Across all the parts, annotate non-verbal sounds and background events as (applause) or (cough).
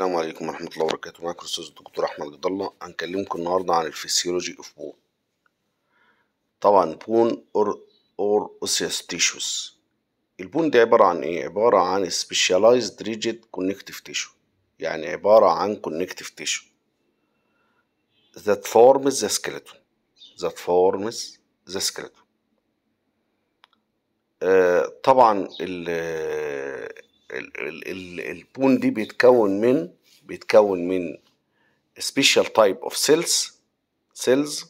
السلام عليكم ورحمة الله وبركاته معكم الأستاذ الدكتور أحمد جد الله هنكلمكم النهاردة عن الفسيولوجي أوف بون طبعا بون أور أور أوسيس تيشوز البون دي عبارة عن إيه؟ عبارة عن سبيشاليزد ريجيد كونكتيف تيشو يعني عبارة عن كونكتيف تيشو ذات فورمز ذا سكيلتون ذات فورمز ذا سكيلتون طبعا ال البون دي بيتكون من بيتكون من special type of cells cells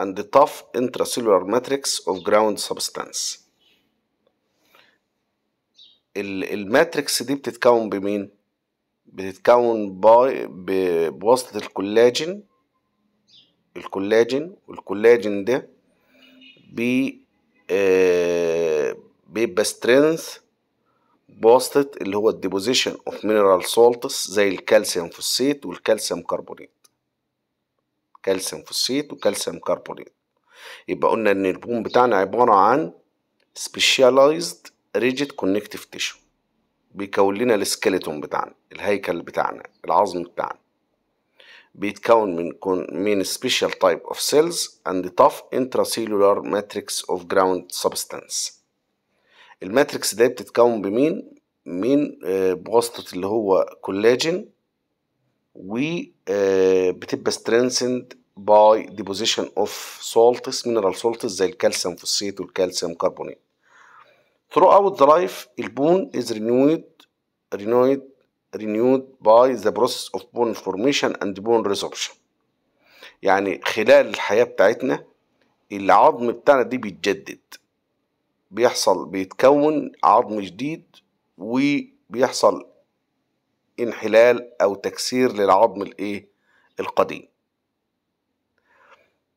and the tough intracellular matrix of ground substance الماتريكس دي بتتكون بمين بتتكون باي بواسطة الكولاجين الكولاجين والكولاجين ده بي آه بيبقى strength بواسطة اللي هو الديبوزيشن اوف مينرال سولتس زي الكالسيوم فوسيت والكالسيوم كربونيت كالسيوم فوسيت وكالسيوم كربونيت يبقى قلنا ان البون بتاعنا عبارة عن سبيشاليزد ريجيد كونكتيف تيشو بيكون لنا السكيلتون بتاعنا الهيكل بتاعنا العظم بتاعنا بيتكون من كون من سبيشال تايب اوف سيلز اند tough intracellular ماتريكس اوف جراوند سبستانس الماتريكس ده بتتكون بمين من آه، بواسطة اللي هو كولاجين و آه، بتبقى strengthened باي ديبوزيشن اوف سولتس مينرال سولتس زي الكالسيوم فوسيت والكالسيوم كربونيت ثرو اوت ذا لايف البون از renewed renewed by the process of bone formation and bone resorption يعني خلال الحياة بتاعتنا العظم بتاعنا دي بيتجدد بيحصل بيتكون عظم جديد وبيحصل انحلال او تكسير للعظم الايه القديم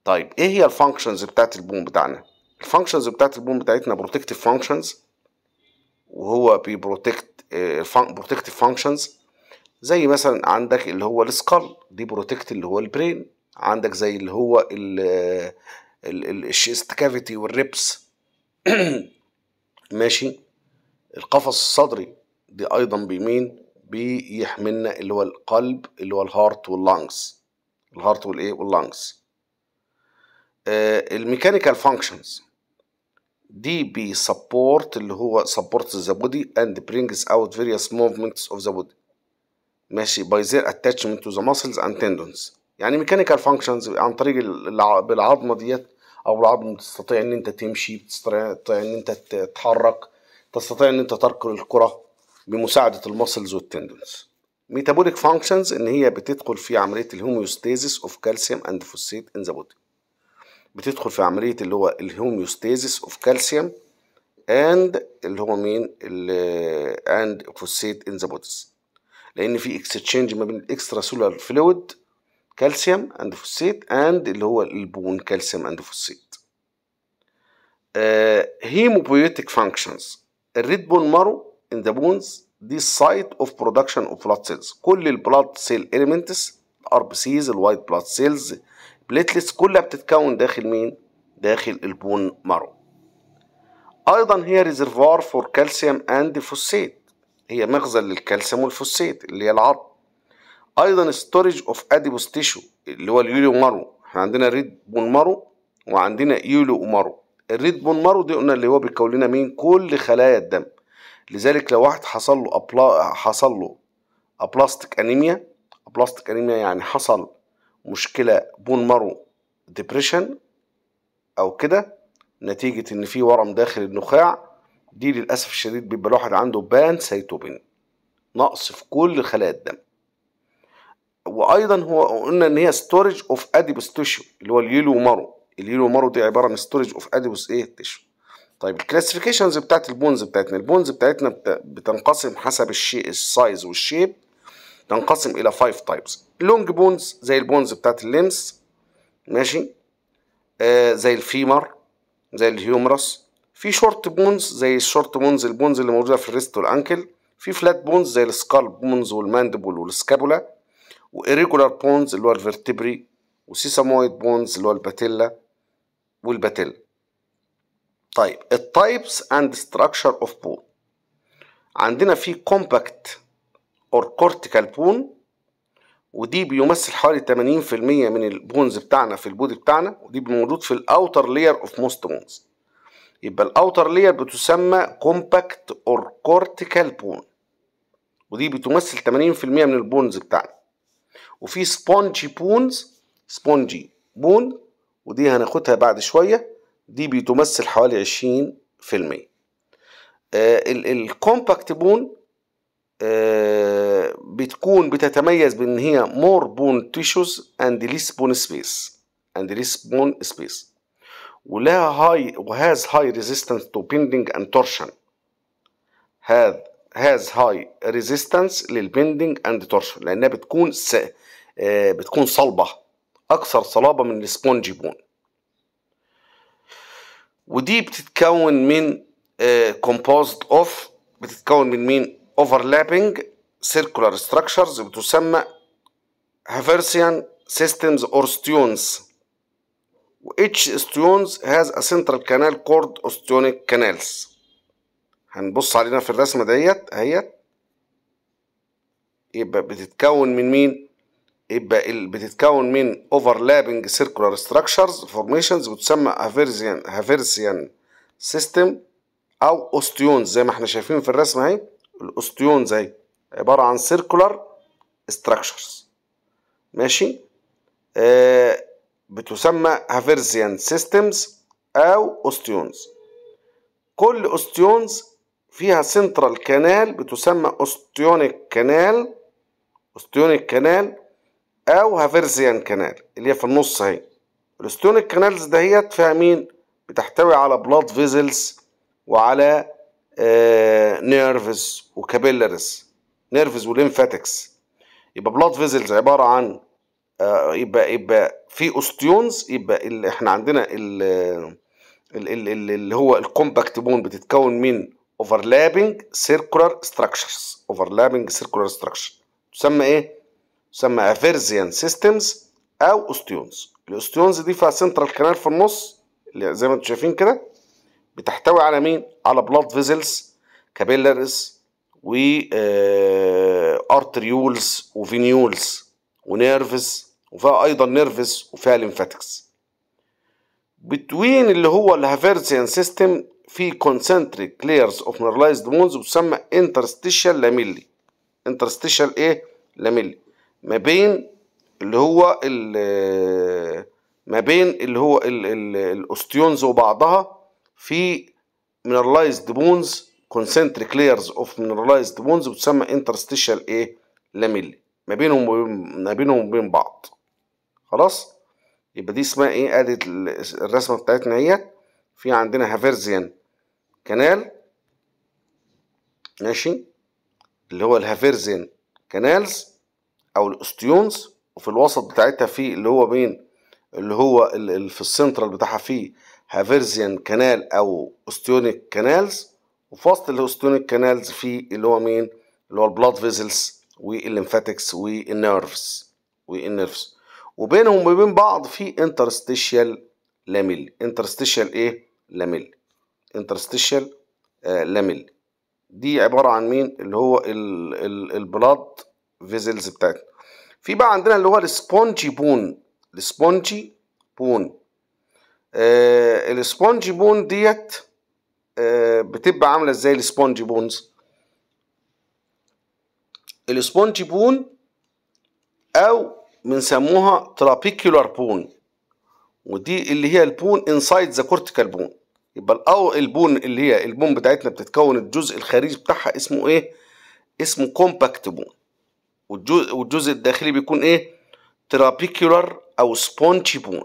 طيب ايه هي الفانكشنز بتاعت البوم بتاعنا الفانكشنز بتاعت البوم بتاعتنا بروتكتيف فانكشنز وهو بيبروتكت بروتكتيف فانكشنز زي مثلا عندك اللي هو السكال دي بروتكت اللي هو البرين عندك زي اللي هو الشيست كافيتي والريبس (clears throat) ماشي القفص الصدري دي ايضا بيمين بيحملنا اللي هو القلب اللي هو الهارت واللانجز الهارت والايه واللانجز آه الميكانيكال فانكشنز دي بي سبورت اللي هو سبورت ذا بودي اند برينجز اوت فيريوس موفمنتس اوف ذا بودي ماشي باي زير اتاتشمنت تو ذا ماسلز اند تندونز يعني ميكانيكال فانكشنز عن طريق بالعظمه ديت او العظم تستطيع ان انت تمشي تستطيع ان انت تتحرك تستطيع ان انت تركل الكره بمساعده المسلز والتندونز ميتابوليك فانكشنز ان هي بتدخل في عمليه الهوميوستاسيس اوف كالسيوم اند فوسفيت ان ذا بودي بتدخل في عمليه اللي هو الهوميوستاسيس اوف كالسيوم اند اللي هو مين اند فوسفيت ان ذا بودي لان في اكستشينج ما بين الاكسترا سولار فلويد كالسيوم اند فوسيت اند اللي هو البون كالسيوم اند فوسيت هيموبيوتيك فانكشنز الريد بون مارو ان ذا بونز دي سايت اوف برودكشن اوف بلاد سيلز كل البلاد سيل اليمنتس الار بي سيز الوايت بلاد سيلز بليتلتس كلها بتتكون داخل مين داخل البون مارو ايضا هي ريزرفوار فور كالسيوم اند فوسيت هي مخزن للكالسيوم والفوسيت اللي هي العظم ايضا ستورج اوف اديبوس تيشو اللي هو اليوليو مارو احنا عندنا ريد بون مارو وعندنا يوليو مارو الريد بون مارو دي قلنا اللي هو بيكون لنا مين كل خلايا الدم لذلك لو واحد حصل له أبلا... حصل له ابلاستيك انيميا ابلاستيك انيميا يعني حصل مشكله بون مارو ديبريشن او كده نتيجه ان في ورم داخل النخاع دي للاسف الشديد بيبقى الواحد عنده بان سيتوبين نقص في كل خلايا الدم وايضا هو قلنا ان هي ستورج اوف اديبوس تيشو اللي هو اليلو مارو اليلو مارو دي عباره عن ستورج اوف اديبوس ايه تيشو طيب الكلاسيفيكيشنز بتاعت البونز بتاعتنا البونز بتاعتنا بتنقسم حسب الشيء السايز والشيب تنقسم الى 5 تايبس لونج بونز زي البونز بتاعت اللمس ماشي آه زي الفيمر زي الهيومرس في شورت بونز زي الشورت بونز البونز اللي موجوده في الريست والانكل في فلات بونز زي السكال بونز والماندبل والسكابولا وإريجولار بونز اللي هو الفرتبري وسيسامويد بونز اللي هو الباتيلا والباتيلا طيب التايبس اند ستراكشر اوف بون عندنا في كومباكت اور كورتيكال بون ودي بيمثل حوالي 80% من البونز بتاعنا في البودي بتاعنا ودي موجود في الاوتر لير اوف موست بونز يبقى الاوتر لير بتسمى كومباكت اور كورتيكال بون ودي بتمثل 80% من البونز بتاعنا وفي سبونجي بونز سبونجي بون ودي هناخدها بعد شوية دي بتمثل حوالي 20% آه الكومباكت بون آه بتكون بتتميز بان هي مور بون تيشوز اند ليس بون سبيس اند ليس بون سبيس ولها هاي وهاز هاي ريزيستنس تو بيندنج اند تورشن هاز هاي ريزيستنس للبيندنج اند تورشن لانها بتكون آه، بتكون صلبة أكثر صلابة من السبونجي بون ودي بتتكون من كومبوزد آه، اوف بتتكون من مين overlapping circular structures بتسمى هافيرسيان systems or stones each stones has a central canal called osteonic canals هنبص علينا في الرسمة ديت اهيت يبقى بتتكون من مين يبقى بتتكون من overlapping circular structures formations بتسمى هافيرزيان هافيرزيان سيستم او اوستيون زي ما احنا شايفين في الرسمه اهي الاوستيون زي عباره عن سيركولار structures ماشي آه بتسمى هافيرزيان سيستمز او اوستيونز كل اوستيونز فيها سنترال كانال بتسمى اوستيونيك كانال اوستيونيك كانال او هافيرزيان كانال اللي هي في النص اهي الاستونيك كانالز دهيت فيها مين بتحتوي على بلاد فيزلز وعلى نيرفز وكابيلرز نيرفز وليمفاتكس يبقى بلاد فيزلز عباره عن آه، يبقى يبقى في اوستيونز يبقى اللي احنا عندنا اللي هو الكومباكت بون بتتكون من اوفرلابنج سيركولار ستراكشرز اوفرلابنج سيركولار ستراكشر تسمى ايه تسمى افيرزيان سيستمز او اوستيونز الاوستيونز دي فيها سنترال كانال في النص اللي زي ما انتم شايفين كده بتحتوي على مين على بلاد فيزلز كابيلرز و ارتريولز آه، وفينيولز ونيرفز وفيها ايضا نيرفز وفيها ليمفاتكس بتوين اللي هو الهافيرزيان سيستم في كونسنتريك layers اوف نيرلايزد وونز وتسمى انترستيشال لاميلي انترستيشال ايه لاميلي ما بين اللي هو ما بين اللي هو الاوستيونز وبعضها في mineralized bones concentric layers of mineralized bones بتسمى interstitial ايه لاميلي ما بينهم ما بينهم وبين بعض خلاص يبقى دي اسمها ايه ادي الرسمه بتاعتنا اهيت في عندنا هافيرزيان كانال ماشي اللي هو الهافيرزيان كانالز او الاستيونز وفي الوسط بتاعتها في اللي هو بين اللي هو اللي في السنترال بتاعها في هافيرزيان كانال او استيونيك كانالز وفي وسط الاستيونيك كانالز في اللي هو مين اللي هو البلاد فيزلز والليمفاتكس والنيرفز والنيرفز وبينهم وبين بعض في انترستيشيال لاميل انترستيشيال ايه لاميل انترستيشيال آه، لاميل دي عباره عن مين اللي هو البلاد فيزلز بتاعتنا في بقى عندنا اللي هو السبونجي بون السبونجي بون آه السبونجي بون ديت آه بتبقى عامله ازاي السبونجي بونز السبونجي بون او بنسموها ترابيكولار بون ودي اللي هي البون انسايد ذا كورتيكال بون يبقى الاو البون اللي هي البون بتاعتنا بتتكون الجزء الخارجي بتاعها اسمه ايه اسمه كومباكت بون والجزء, الداخلي بيكون ايه ترابيكولار او سبونجي بون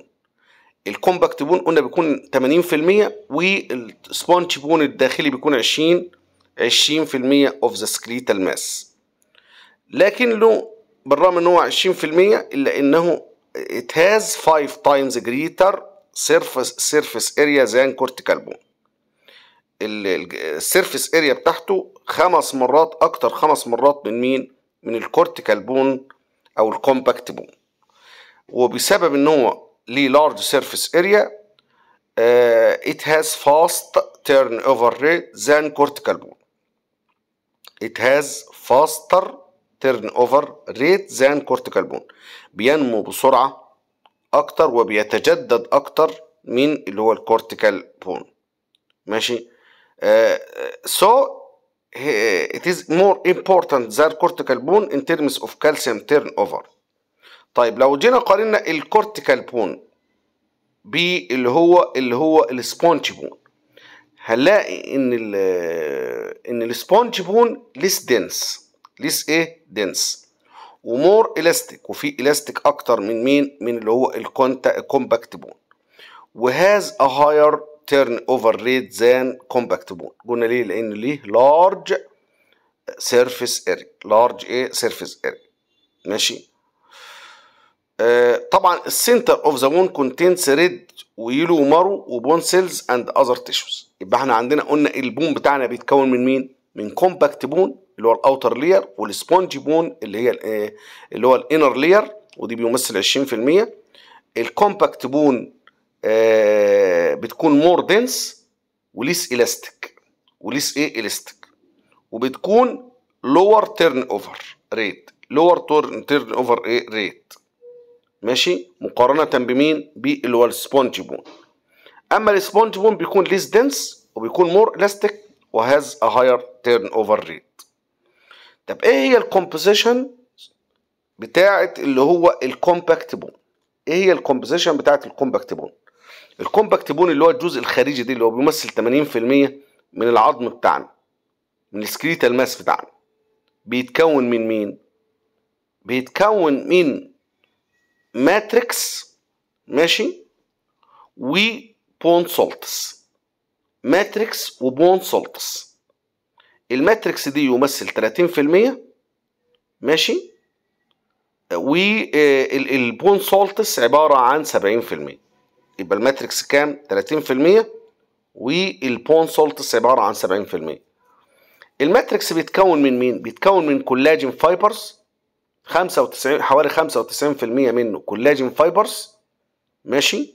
الكومباكت بون قلنا بيكون 80% والسبونج بون الداخلي بيكون 20 20% اوف ذا سكليتال ماس لكن له بالرغم ان هو 20% الا انه it has 5 times greater surface surface area than cortical bone السيرفيس اريا بتاعته خمس مرات اكتر خمس مرات من مين من الكورتيكال بون او الكومباكت بون وبسبب ان هو ليه لارج سيرفيس اريا ات هاز فاست تيرن اوفر ريت ذان كورتيكال بون ات هاز فاستر تيرن اوفر ريت ذان كورتيكال بون بينمو بسرعه اكتر وبيتجدد اكتر من اللي هو الكورتيكال بون ماشي سو آه، uh, آه، so it is more important than cortical bone in terms of calcium turnover طيب لو جينا قارنا الكورتيكال بون باللي هو اللي هو السبونج بون هنلاقي ان ال ان السبونج بون ليس دنس ليس ايه دنس ومور elastic وفي elastic اكتر من مين من اللي هو الكونتا كومباكت بون وهاز ا هاير تيرن اوفر ريت ذان كومباكت بون قلنا ليه لان ليه لارج سيرفيس area لارج ايه سيرفيس اريا ماشي آه طبعا السنتر اوف ذا بون كونتينس ريد ويلو ومارو وبون سيلز اند اذر تيشوز يبقى احنا عندنا قلنا إيه؟ البون بتاعنا بيتكون من مين من كومباكت بون اللي هو الاوتر لير والسبونج بون اللي هي إيه؟ اللي هو الانر لير ودي بيمثل 20% الكومباكت بون آه، بتكون مور دنس وليس الاستيك وليس ايه الاستيك وبتكون لور تيرن اوفر ريت لور تيرن اوفر ايه ريت ماشي مقارنه بمين باللي هو السبونج بون اما السبونج بون بيكون ليس دنس وبيكون مور الاستيك وهاز ا هاير تيرن اوفر ريت طب ايه هي الكومبوزيشن بتاعه اللي هو الكومباكت بون ايه هي الكومبوزيشن بتاعه الكومباكت بون الكومباكت بون اللي هو الجزء الخارجي ده اللي هو بيمثل 80% من العظم بتاعنا من السكريتال ماس بتاعنا بيتكون من مين بيتكون من ماتريكس ماشي وبون سولتس ماتريكس وبون سولتس الماتريكس دي يمثل 30% ماشي والبون سولتس عباره عن 70% يبقى الماتريكس كام 30% والبون سولتس عباره عن 70% الماتريكس بيتكون من مين بيتكون من كولاجين فايبرز 95 حوالي 95% منه كولاجين فايبرز ماشي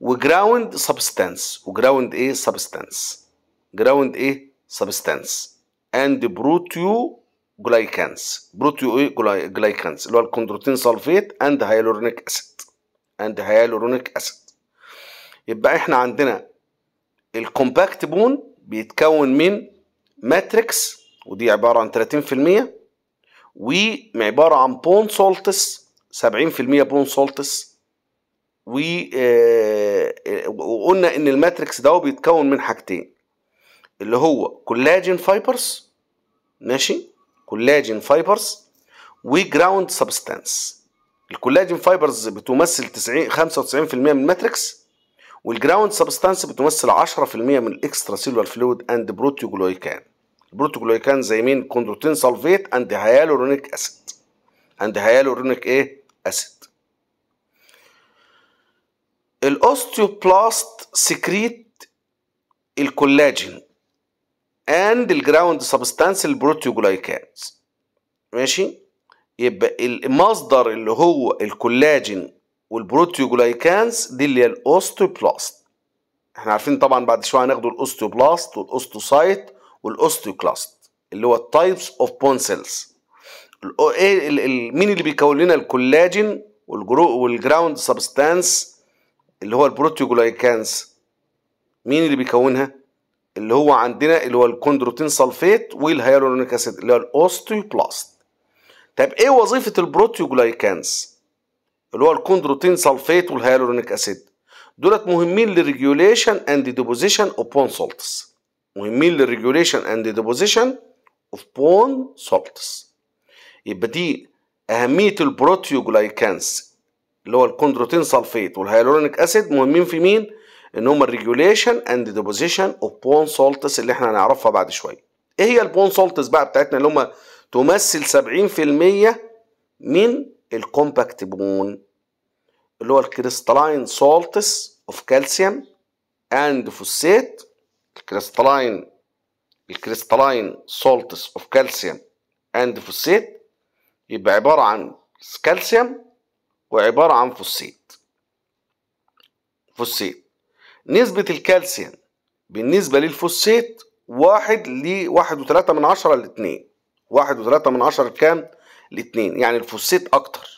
وجراوند سبستانس وجراوند ايه سبستانس جراوند ايه سبستانس اند بروتيو جلايكانس بروتيو ايه جلايكانس اللي هو الكوندروتين سلفيت اند هيالورونيك اسيد اند هيالورونيك اسيد يبقى احنا عندنا الكومباكت بون بيتكون من ماتريكس ودي عبارة عن 30% وعبارة عن بون سولتس 70% بون سولتس و آه، وقلنا ان الماتريكس ده بيتكون من حاجتين اللي هو كولاجين فايبرز ماشي كولاجين فايبرز وجراوند سبستانس الكولاجين فايبرز بتمثل 90 95% من الماتريكس والجراوند سبستانس بتمثل 10% من الاكسترا سيلولار فلويد اند بروتوجلويكان البروتوجلويكان زي مين كوندروتين سلفيت اند هيالورونيك اسيد اند هيالورونيك ايه اسيد الاوستيوبلاست سكريت الكولاجين اند الجراوند سبستانس البروتوجلويكانز ماشي يبقى المصدر اللي هو الكولاجين والبروتيوجلايكانز دي اللي هي الاوستوبلاست احنا عارفين طبعا بعد شويه هناخدوا الاوستوبلاست والاوستوسايت والاوستوكلاست اللي هو التايبس اوف بون سيلز مين اللي بيكون لنا الكولاجين والجراوند سبستانس اللي هو البروتيوجلايكانز مين اللي بيكونها اللي هو عندنا اللي هو الكوندروتين سلفيت والهيالورونيك اسيد اللي هو الاوستوبلاست طب ايه وظيفه البروتيوجلايكانز اللي هو الكوندروتين سلفيت والهيالورونيك اسيد دولت مهمين للريجوليشن اند ديبوزيشن اوف بون سولتس مهمين للريجوليشن اند ديبوزيشن اوف بون سولتس يبقى دي اهميه البروتيوجلايكانس اللي هو الكوندروتين سلفيت والهيالورونيك اسيد مهمين في مين ان هما الريجوليشن اند ديبوزيشن اوف بون سولتس اللي احنا هنعرفها بعد شويه ايه هي البون سولتس بقى بتاعتنا اللي هما تمثل 70% من الكومباكت بون اللي هو الكريستالين سولتس اوف كالسيوم اند فوسيت الكريستالين الكريستالين سولتس اوف كالسيوم اند فوسيت يبقى عبارة عن كالسيوم وعبارة عن فوسيت فوسيت نسبة الكالسيوم بالنسبة للفوسيت واحد لواحد وثلاثة من عشرة لاتنين واحد وثلاثة من عشرة كام لاتنين يعني الفوسيت أكتر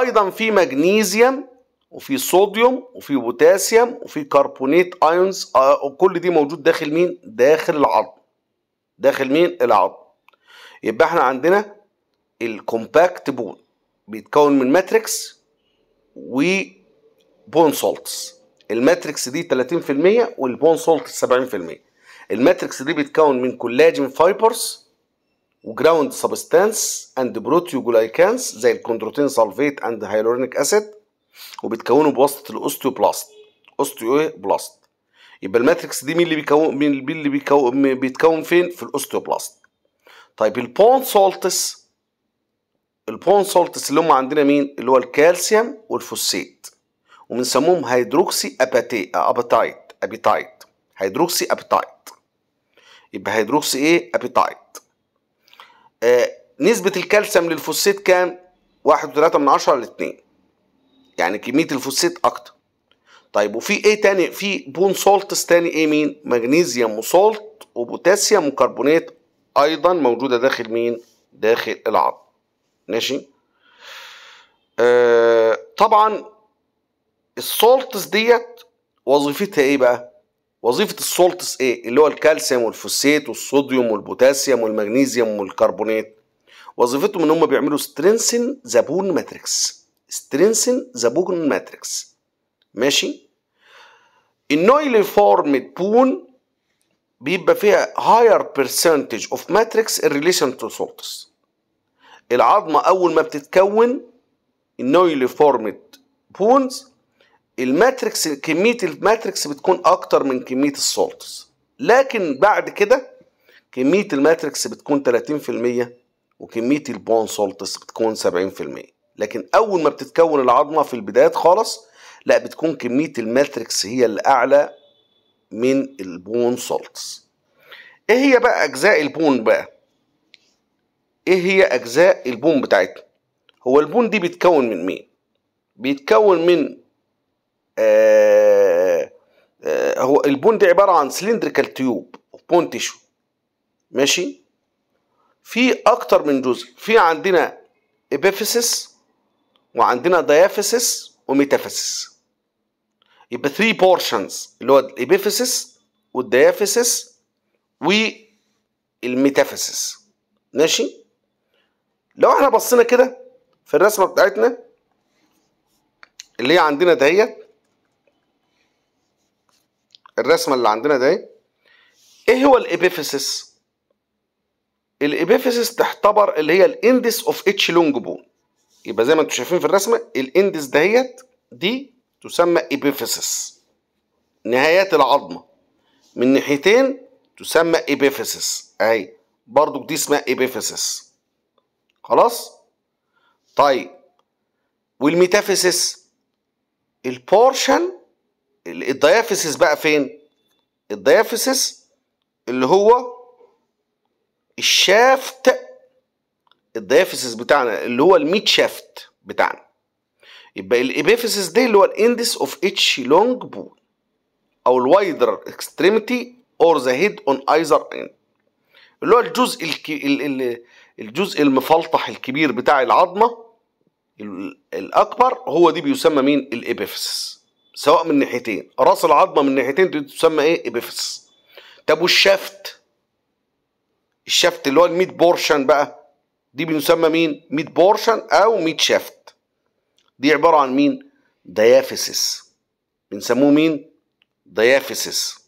ايضا في مغنيسيوم وفي صوديوم وفي بوتاسيوم وفي كربونيت ايونز آه، كل دي موجود داخل مين داخل العظم داخل مين العظم يبقى احنا عندنا الكومباكت بون بيتكون من ماتريكس و بون سولتس الماتريكس دي 30% والبون سولتس 70% الماتريكس دي بيتكون من كولاجين فايبرز وجراوند سبستانس اند جلايكانس زي الكوندروتين سلفيت اند هيلورينيك اسيد وبيتكونوا بواسطه الاوستيوبلاست اوستيو ايه بلاست يبقى الماتريكس دي مين اللي بيكون مين اللي بيكون بيتكون فين في الاوستيوبلاست طيب البون سولتس البون سولتس اللي هم عندنا مين اللي هو الكالسيوم والفوسيت وبنسموهم هيدروكسي اباتي اباتايت ابيتايت هيدروكسي ابيتايت يبقى هيدروكسي ايه ابيتايت آه، نسبة الكالسيوم للفوسفات كام؟ واحد وثلاثة من عشرة لاتنين يعني كمية الفوسيت أكتر طيب وفي ايه تاني في بون سولتس تاني ايه مين مغنيسيوم وسولت وبوتاسيوم وكربونات ايضا موجوده داخل مين داخل العظم ماشي آه طبعا السولتس ديت وظيفتها ايه بقى وظيفة السولتس ايه اللي هو الكالسيوم والفوسيت والصوديوم والبوتاسيوم والمغنيسيوم والكربونات وظيفتهم ان هم بيعملوا سترينسن ذا بون ماتريكس سترينسن ذا بون ماتريكس ماشي النويلي فورمد بون بيبقى فيها هاير برسنتج اوف ماتريكس ان ريليشن تو سولتس العظمه اول ما بتتكون النويلي فورمد بونز الماتريكس كميه الماتريكس بتكون اكتر من كميه السولتس لكن بعد كده كميه الماتريكس بتكون 30% وكميه البون سولتس بتكون 70% لكن اول ما بتتكون العظمه في البدايات خالص لا بتكون كميه الماتريكس هي الاعلى من البون سولتس ايه هي بقى اجزاء البون بقى ايه هي اجزاء البون بتاعتنا هو البون دي بيتكون من مين بيتكون من آه، آه، هو البون ده عباره عن سلندريكال تيوب بون تيشو ماشي في اكتر من جزء في عندنا ابيفيسس وعندنا ديافيسس وميتافيسس يبقى 3 بورشنز اللي هو الابيفيسس والديافيسس والميتافيسس ماشي لو احنا بصينا كده في الرسمه بتاعتنا اللي هي عندنا دهيت الرسمه اللي عندنا ده ايه هو الابيفيسس الابيفيسس تعتبر اللي هي الاندس اوف اتش لونج بون يبقى زي ما انتم شايفين في الرسمه الاندس دهيت دي تسمى ابيفيسس نهايات العظمه من ناحيتين تسمى ابيفيسس اهي برضو دي اسمها ابيفيسس خلاص طيب والميتافيسس البورشن الدايافيسس بقى فين الدايافيسس اللي هو الشافت الدايافيسس بتاعنا اللي هو الميت شافت بتاعنا يبقى الابيفيسس دي اللي هو الاندس اوف اتش لونج بول او الوايدر اكستريميتي اور ذا هيد اون ايزر اند اللي هو الجزء الكي... الجزء المفلطح الكبير بتاع العظمه الاكبر هو دي بيسمى مين الابيفيسس سواء من ناحيتين راس العظمه من ناحيتين دي تسمى ايه ابيفس طب والشفت الشفت اللي هو الميت بورشن بقى دي بنسمى مين ميت بورشن او ميت شافت دي عباره عن مين ديافيسس بنسموه مين ديافيسس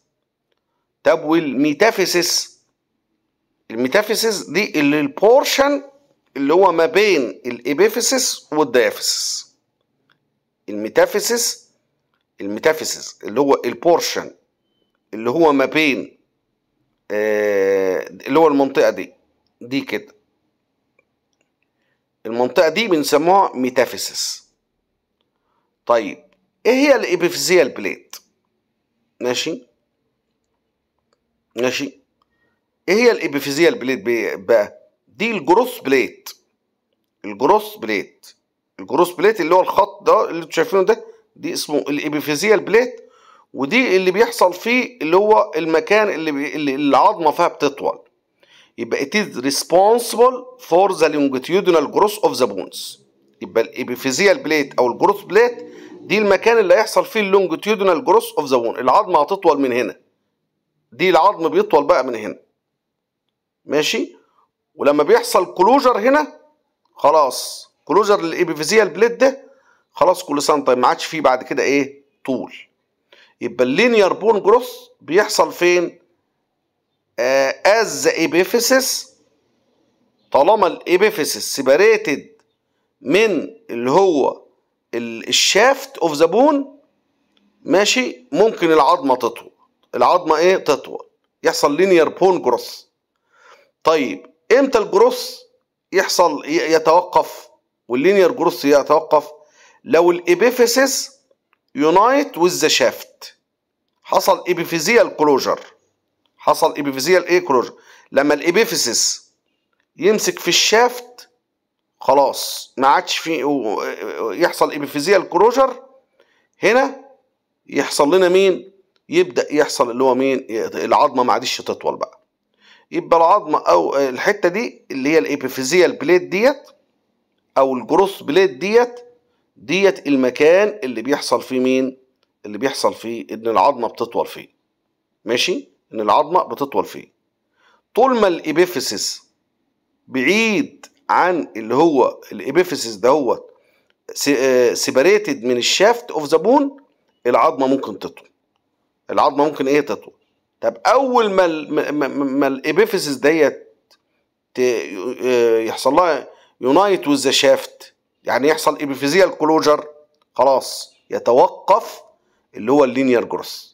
طب والميتافيسس الميتافيسس دي اللي البورشن اللي هو ما بين الابيفيسس والديافيسس الميتافيسس الميتافيسيس اللي هو البورشن اللي هو ما بين آه اللي هو المنطقه دي دي كده المنطقه دي بنسموها ميتافيسيس طيب ايه هي الابيفيزيال بليت ماشي ماشي ايه هي الابيفيزيال بليت بقى دي الجروس بليت الجروس بليت الجروس بليت اللي هو الخط ده اللي انتوا شايفينه ده دي اسمه الابيفيزيال بليت ودي اللي بيحصل فيه اللي هو المكان اللي, بي... اللي العظمه فيها بتطول يبقى it is responsible for the longitudinal growth of the bones يبقى الابيفيزيال بليت او الجروث بليت دي المكان اللي هيحصل فيه اللونجتيودينال جروث اوف ذا بون العظمه هتطول من هنا دي العظم بيطول بقى من هنا ماشي ولما بيحصل كلوجر هنا خلاص كلوجر للابيفيزيال بليت ده خلاص كل سنه طيب ما عادش فيه بعد كده ايه طول يبقى اللينير بون جروث بيحصل فين از ذا ايبيفيسس طالما الايبيفيسس سيباريتد من اللي هو الشافت اوف ذا بون ماشي ممكن العظمه تطول العظمه ايه تطول يحصل لينير بون جروث طيب امتى الجروث يحصل يتوقف واللينير جروث يتوقف لو الابيفيسيس يونايت وذ ذا شافت حصل ابيفيزيال كلوجر حصل ابيفيزيال ايه كلوجر لما الابيفيسيس يمسك في الشافت خلاص ما عادش في يحصل ابيفيزيال كلوجر هنا يحصل لنا مين يبدا يحصل اللي هو مين العظمه ما عادش تطول بقى يبقى العظمه او الحته دي اللي هي الابيفيزيال بليد ديت او الجروث بليد ديت ديت المكان اللي بيحصل فيه مين اللي بيحصل فيه ان العظمه بتطول فيه ماشي ان العظمه بتطول فيه طول ما الابيفيسس بعيد عن اللي هو الابيفيسس دهوت سيباريتد آه، من الشافت اوف ذا بون العظمه ممكن تطول العظمه ممكن ايه تطول طب اول ما الـ ما الابيفيسس ديت آه، يحصل لها يونايت وذ ذا شافت يعني يحصل ابيفيزيال كلوجر خلاص يتوقف اللي هو اللينير جروث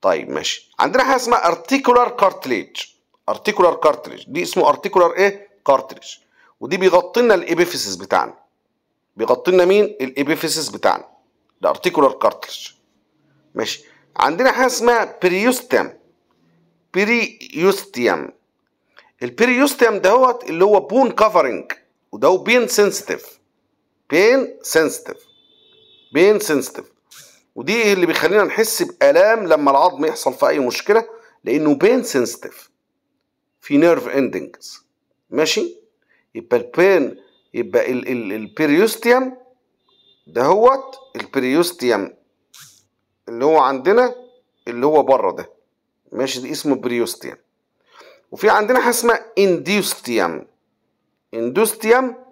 طيب ماشي عندنا حاجه اسمها ارتيكولار كارتليج ارتيكولار كارتليج دي اسمه ارتيكولار ايه كارتليج ودي بيغطي لنا الابيفيسيس بتاعنا بيغطي لنا مين الابيفيسيس بتاعنا ارتيكولار كارتليج ماشي عندنا حاجه اسمها بريوستيم بريوستيم البريوستيم دهوت اللي هو بون كفرنج وده بين سنسيتيف بين سنسيتيف بين سنسيتيف ودي إيه اللي بيخلينا نحس بالام لما العظم يحصل في اي مشكله لانه بين سنسيتيف في نيرف اندنجز ماشي يبقى البين يبقى البريوستيوم دهوت البريوستيوم اللي هو عندنا اللي هو بره ده ماشي دي اسمه بريوستيوم وفي عندنا حاجه اسمها انديوستيوم اندوستيوم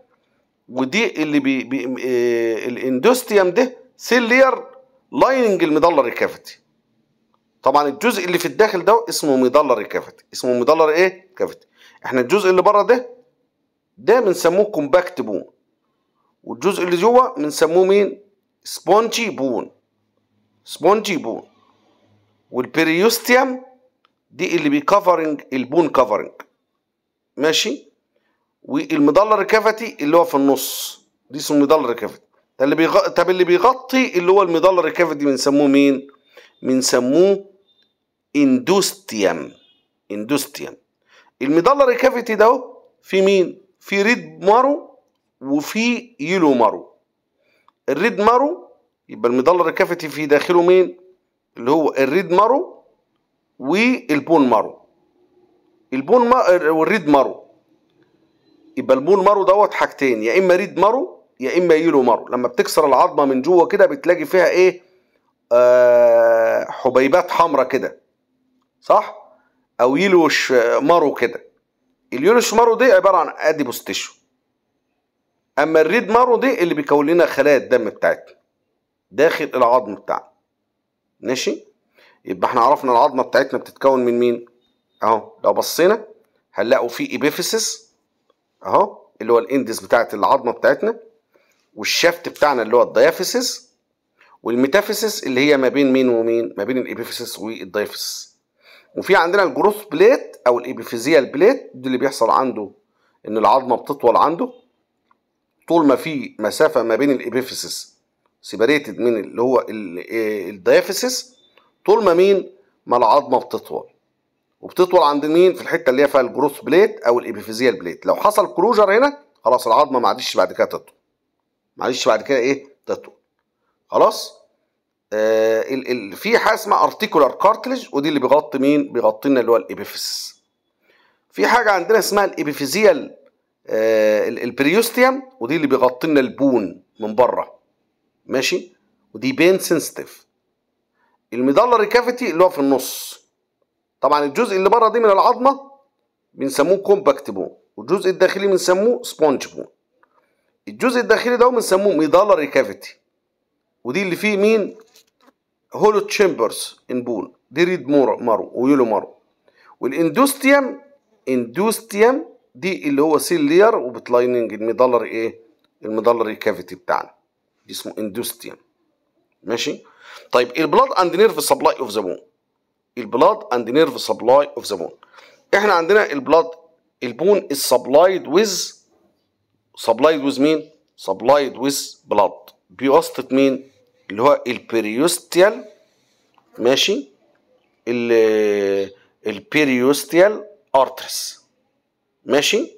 ودي اللي بي بي آه، الاندوستيوم ده سيلير لايننج الميدلري كافيتي طبعا الجزء اللي في الداخل ده اسمه ميدلري كافيتي اسمه ميدلري ايه كافيتي احنا الجزء اللي بره ده ده بنسموه كومباكت بون والجزء اللي جوه بنسموه مين سبونجي بون سبونجي بون والبريوستيوم دي اللي بيكفرنج البون كفرنج ماشي والمضله الركافتي اللي هو في النص دي اسمه مظله ركافتي ده اللي بيغ... طب اللي بيغطي اللي هو المضله الركافتي بنسموه مين بنسموه اندوستيم اندوستيم المضله الركافتي ده في مين في ريد مارو وفي يلو مارو الريد مارو يبقى المضله الركافتي في داخله مين اللي هو الريد مارو والبون مارو البون ما والريد مارو يبقى البون مارو دوت حاجتين يا اما ريد مارو يا اما يلو مارو لما بتكسر العظمه من جوه كده بتلاقي فيها ايه آه حبيبات حمراء كده صح او يلوش مارو كده اليلوش مارو دي عباره عن ادي بوستيشو اما الريد مارو دي اللي بيكون لنا خلايا الدم بتاعتنا داخل العظم بتاعنا ماشي يبقى احنا عرفنا العظمه بتاعتنا بتتكون من مين اهو لو بصينا هنلاقوا في ايبيفيسس اهو اللي هو الاندس بتاعه العظمه بتاعتنا والشافت بتاعنا اللي هو الديافيسس والميتافيسس اللي هي ما بين مين ومين ما بين الابيفيسس والديافيسس. وفي عندنا الجروث بليت او الابيفيزيال بليت دي اللي بيحصل عنده ان العظمه بتطول عنده طول ما في مسافه ما بين الابيفيسس سيبريتد من اللي هو آه، الديافيسس طول ما مين ما العظمه بتطول وبتطول عند مين في الحته اللي هي فيها الجروث بليت او الابيفيزيال بليت لو حصل كلوجر هنا خلاص العظمه ما عادش بعد كده تطول ما عادش بعد كده ايه تطول خلاص آه ال ال في حاجه اسمها ارتيكولار كارتليج ودي اللي بيغطي مين بيغطي لنا اللي هو الابيفيس في حاجه عندنا اسمها الابيفيزيال آه البريوستيوم ودي اللي بيغطي لنا البون من بره ماشي ودي بين سنسيتيف الميدالري كافيتي اللي هو في النص طبعا الجزء اللي بره دي من العظمه بنسموه كومباكت بون والجزء الداخلي بنسموه سبونج بون الجزء الداخلي ده بنسموه ميدالري كافيتي ودي اللي فيه مين هولو تشامبرز ان بون دي ريد مارو ويولو مارو والاندوستيام اندوستيام دي اللي هو سيل لير وبتلايننج الميدالر ايه الميدالري كافيتي بتاعنا دي اسمه اندوستيام ماشي طيب البلاد اند نيرف سبلاي اوف ذا بون البلاد اند نيرف سبلاي اوف ذا بون احنا عندنا البلاد البون از سبلايد ويز سبلايد ويز مين سبلايد ويز بلاد بواسطه مين اللي هو البريوستيال ماشي ال البريوستيال ارترس ماشي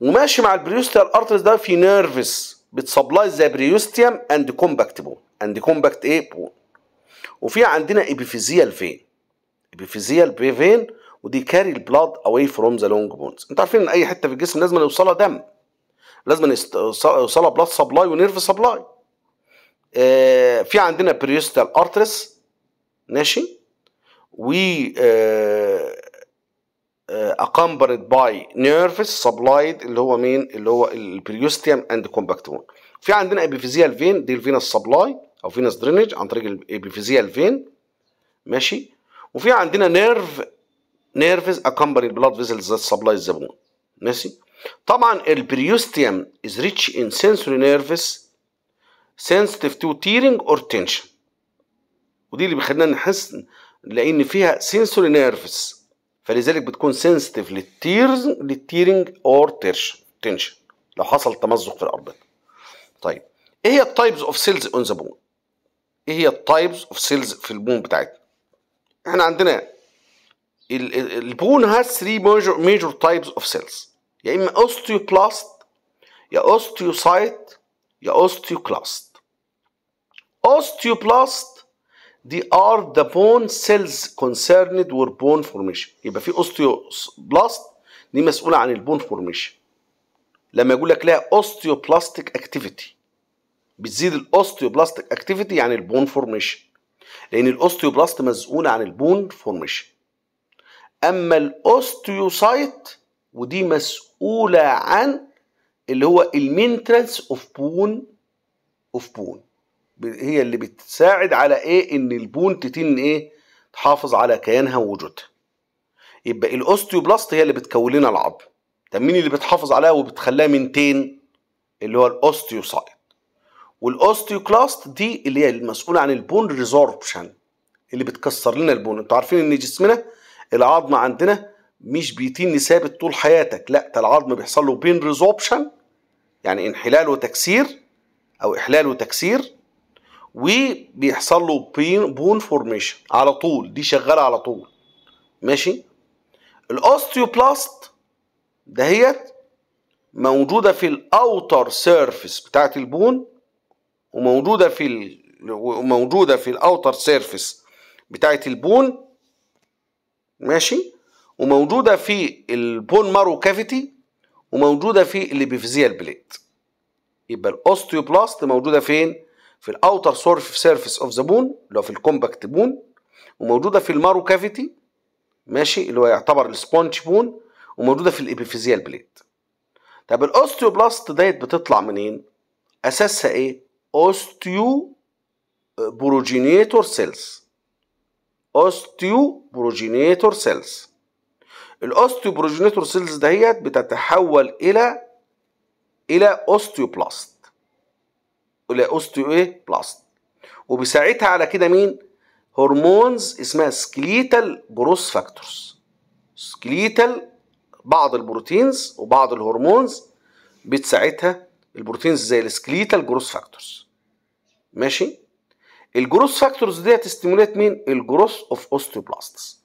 وماشي مع البريوستيال ارترس ده في نيرفس بتسبلاي ذا بريوستيام اند كومباكت بون اند كومباكت ايه بون وفي عندنا ابيفيزيال فين البيفيزيال بريفيل ودي كاري البلاد اواي فروم ذا لونج بونز انتوا عارفين ان اي حته في الجسم لازم يوصلها دم لازم يوصلها بلاد سبلاي ونيرف سبلاي آه في عندنا بريستال ارترس ماشي و اكمبرد باي نيرفس سبلايد اللي هو مين اللي هو البريوستيم اند كومباكت كومباكتون في عندنا ابيفيزيال فين دي الفينس سبلاي او فينس درينج عن طريق الابيفيزيال فين ماشي وفي عندنا نيرف نيرفز اكمبري البلاد فيزلز ذات سبلاي الزبون ماشي طبعا البريوستيم از ريتش ان سنسوري نيرفز سنسيتيف تو تيرنج اور تنشن ودي اللي بيخلينا نحس لان فيها سنسوري نيرفز فلذلك بتكون سنسيتيف للتيرز للتيرنج اور تنشن لو حصل تمزق في الاربطه طيب ايه هي التايبز اوف سيلز اون ذا بون ايه هي التايبز اوف سيلز في البون بتاعتنا احنا عندنا البون هاز 3 ميجور تايبس اوف سيلز يا اما اوستيوبلاست يا اوستيوسايت يا اوستيوكلاست اوستيوبلاست دي ار ذا بون سيلز كونسيرند وور بون فورميشن يبقى في اوستيوبلاست دي مسؤوله عن البون فورميشن لما يقول لك لها اوستيوبلاستيك اكتيفيتي بتزيد الاوستيوبلاستيك اكتيفيتي يعني البون فورميشن لان الاوستيوبلاست مسؤوله عن البون فورميشن اما الاوستيوسايت ودي مسؤوله عن اللي هو المينترنس اوف بون اوف بون هي اللي بتساعد على ايه ان البون تتن ايه تحافظ على كيانها ووجودها يبقى الاوستيوبلاست هي اللي بتكون لنا العظم طب مين اللي بتحافظ عليها وبتخليها منتين اللي هو الاوستيوسايت والاوستيوكلاست دي اللي هي المسؤوله عن البون ريزوربشن اللي بتكسر لنا البون انتوا عارفين ان جسمنا العظم عندنا مش بيتين ثابت طول حياتك لا ده العظم بيحصل له بين ريزوربشن يعني انحلال وتكسير او احلال وتكسير وبيحصل له بين بون فورميشن على طول دي شغاله على طول ماشي الاوستيوبلاست دهيت موجوده في الاوتر سيرفيس بتاعه البون وموجوده في وموجوده في الاوتر سيرفيس بتاعه البون ماشي وموجوده في البون مارو كافيتي وموجوده في الابيفيزيال بليت يبقى الاوستيوبلاست موجوده فين في الاوتر سيرفيس اوف ذا بون اللي هو في الكومباكت بون وموجوده في المارو كافيتي ماشي اللي هو يعتبر السبونج بون وموجوده في الابيفيزيال بليت طب الاوستيوبلاست ديت بتطلع منين اساسها ايه اوستيو بروجينيتور سيلز اوستيو بروجينيتور سيلز الاوستيو بروجينيتور سيلز دهيت بتتحول الى الى اوستيوبلاست الى اوستيو ايه بلاست وبيساعدها على كده مين هرمونز اسمها سكليتال بروس فاكتورز سكليتال بعض البروتينز وبعض الهرمونز بتساعدها البروتينز زي السكليتال جروس فاكتورز ماشي الجروس فاكتورز ديت استيموليت مين الجروس اوف اوستيوبلاستس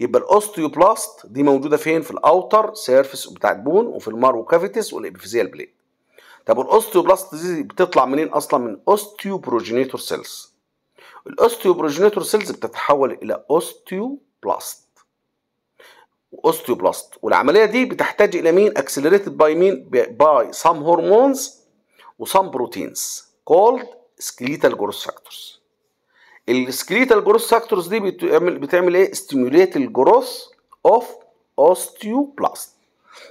يبقى الاوستيوبلاست دي موجوده فين في الاوتر سيرفيس بتاع البون وفي المارو كافيتس والابيفيزيال بليد طب الاوستيوبلاست دي بتطلع منين اصلا من اوستيوبروجينيتور سيلز الاوستيوبروجينيتور سيلز بتتحول الى اوستيوبلاست واوستيوبلاست والعمليه دي بتحتاج الى مين اكسلريتد باي مين باي سام هرمونز وسام بروتينز كولد سكليتال growth فاكتورز السكليتال جروث فاكتورز دي بتعمل بتعمل ايه ستيموليت الجروث اوف اوستيوبلاست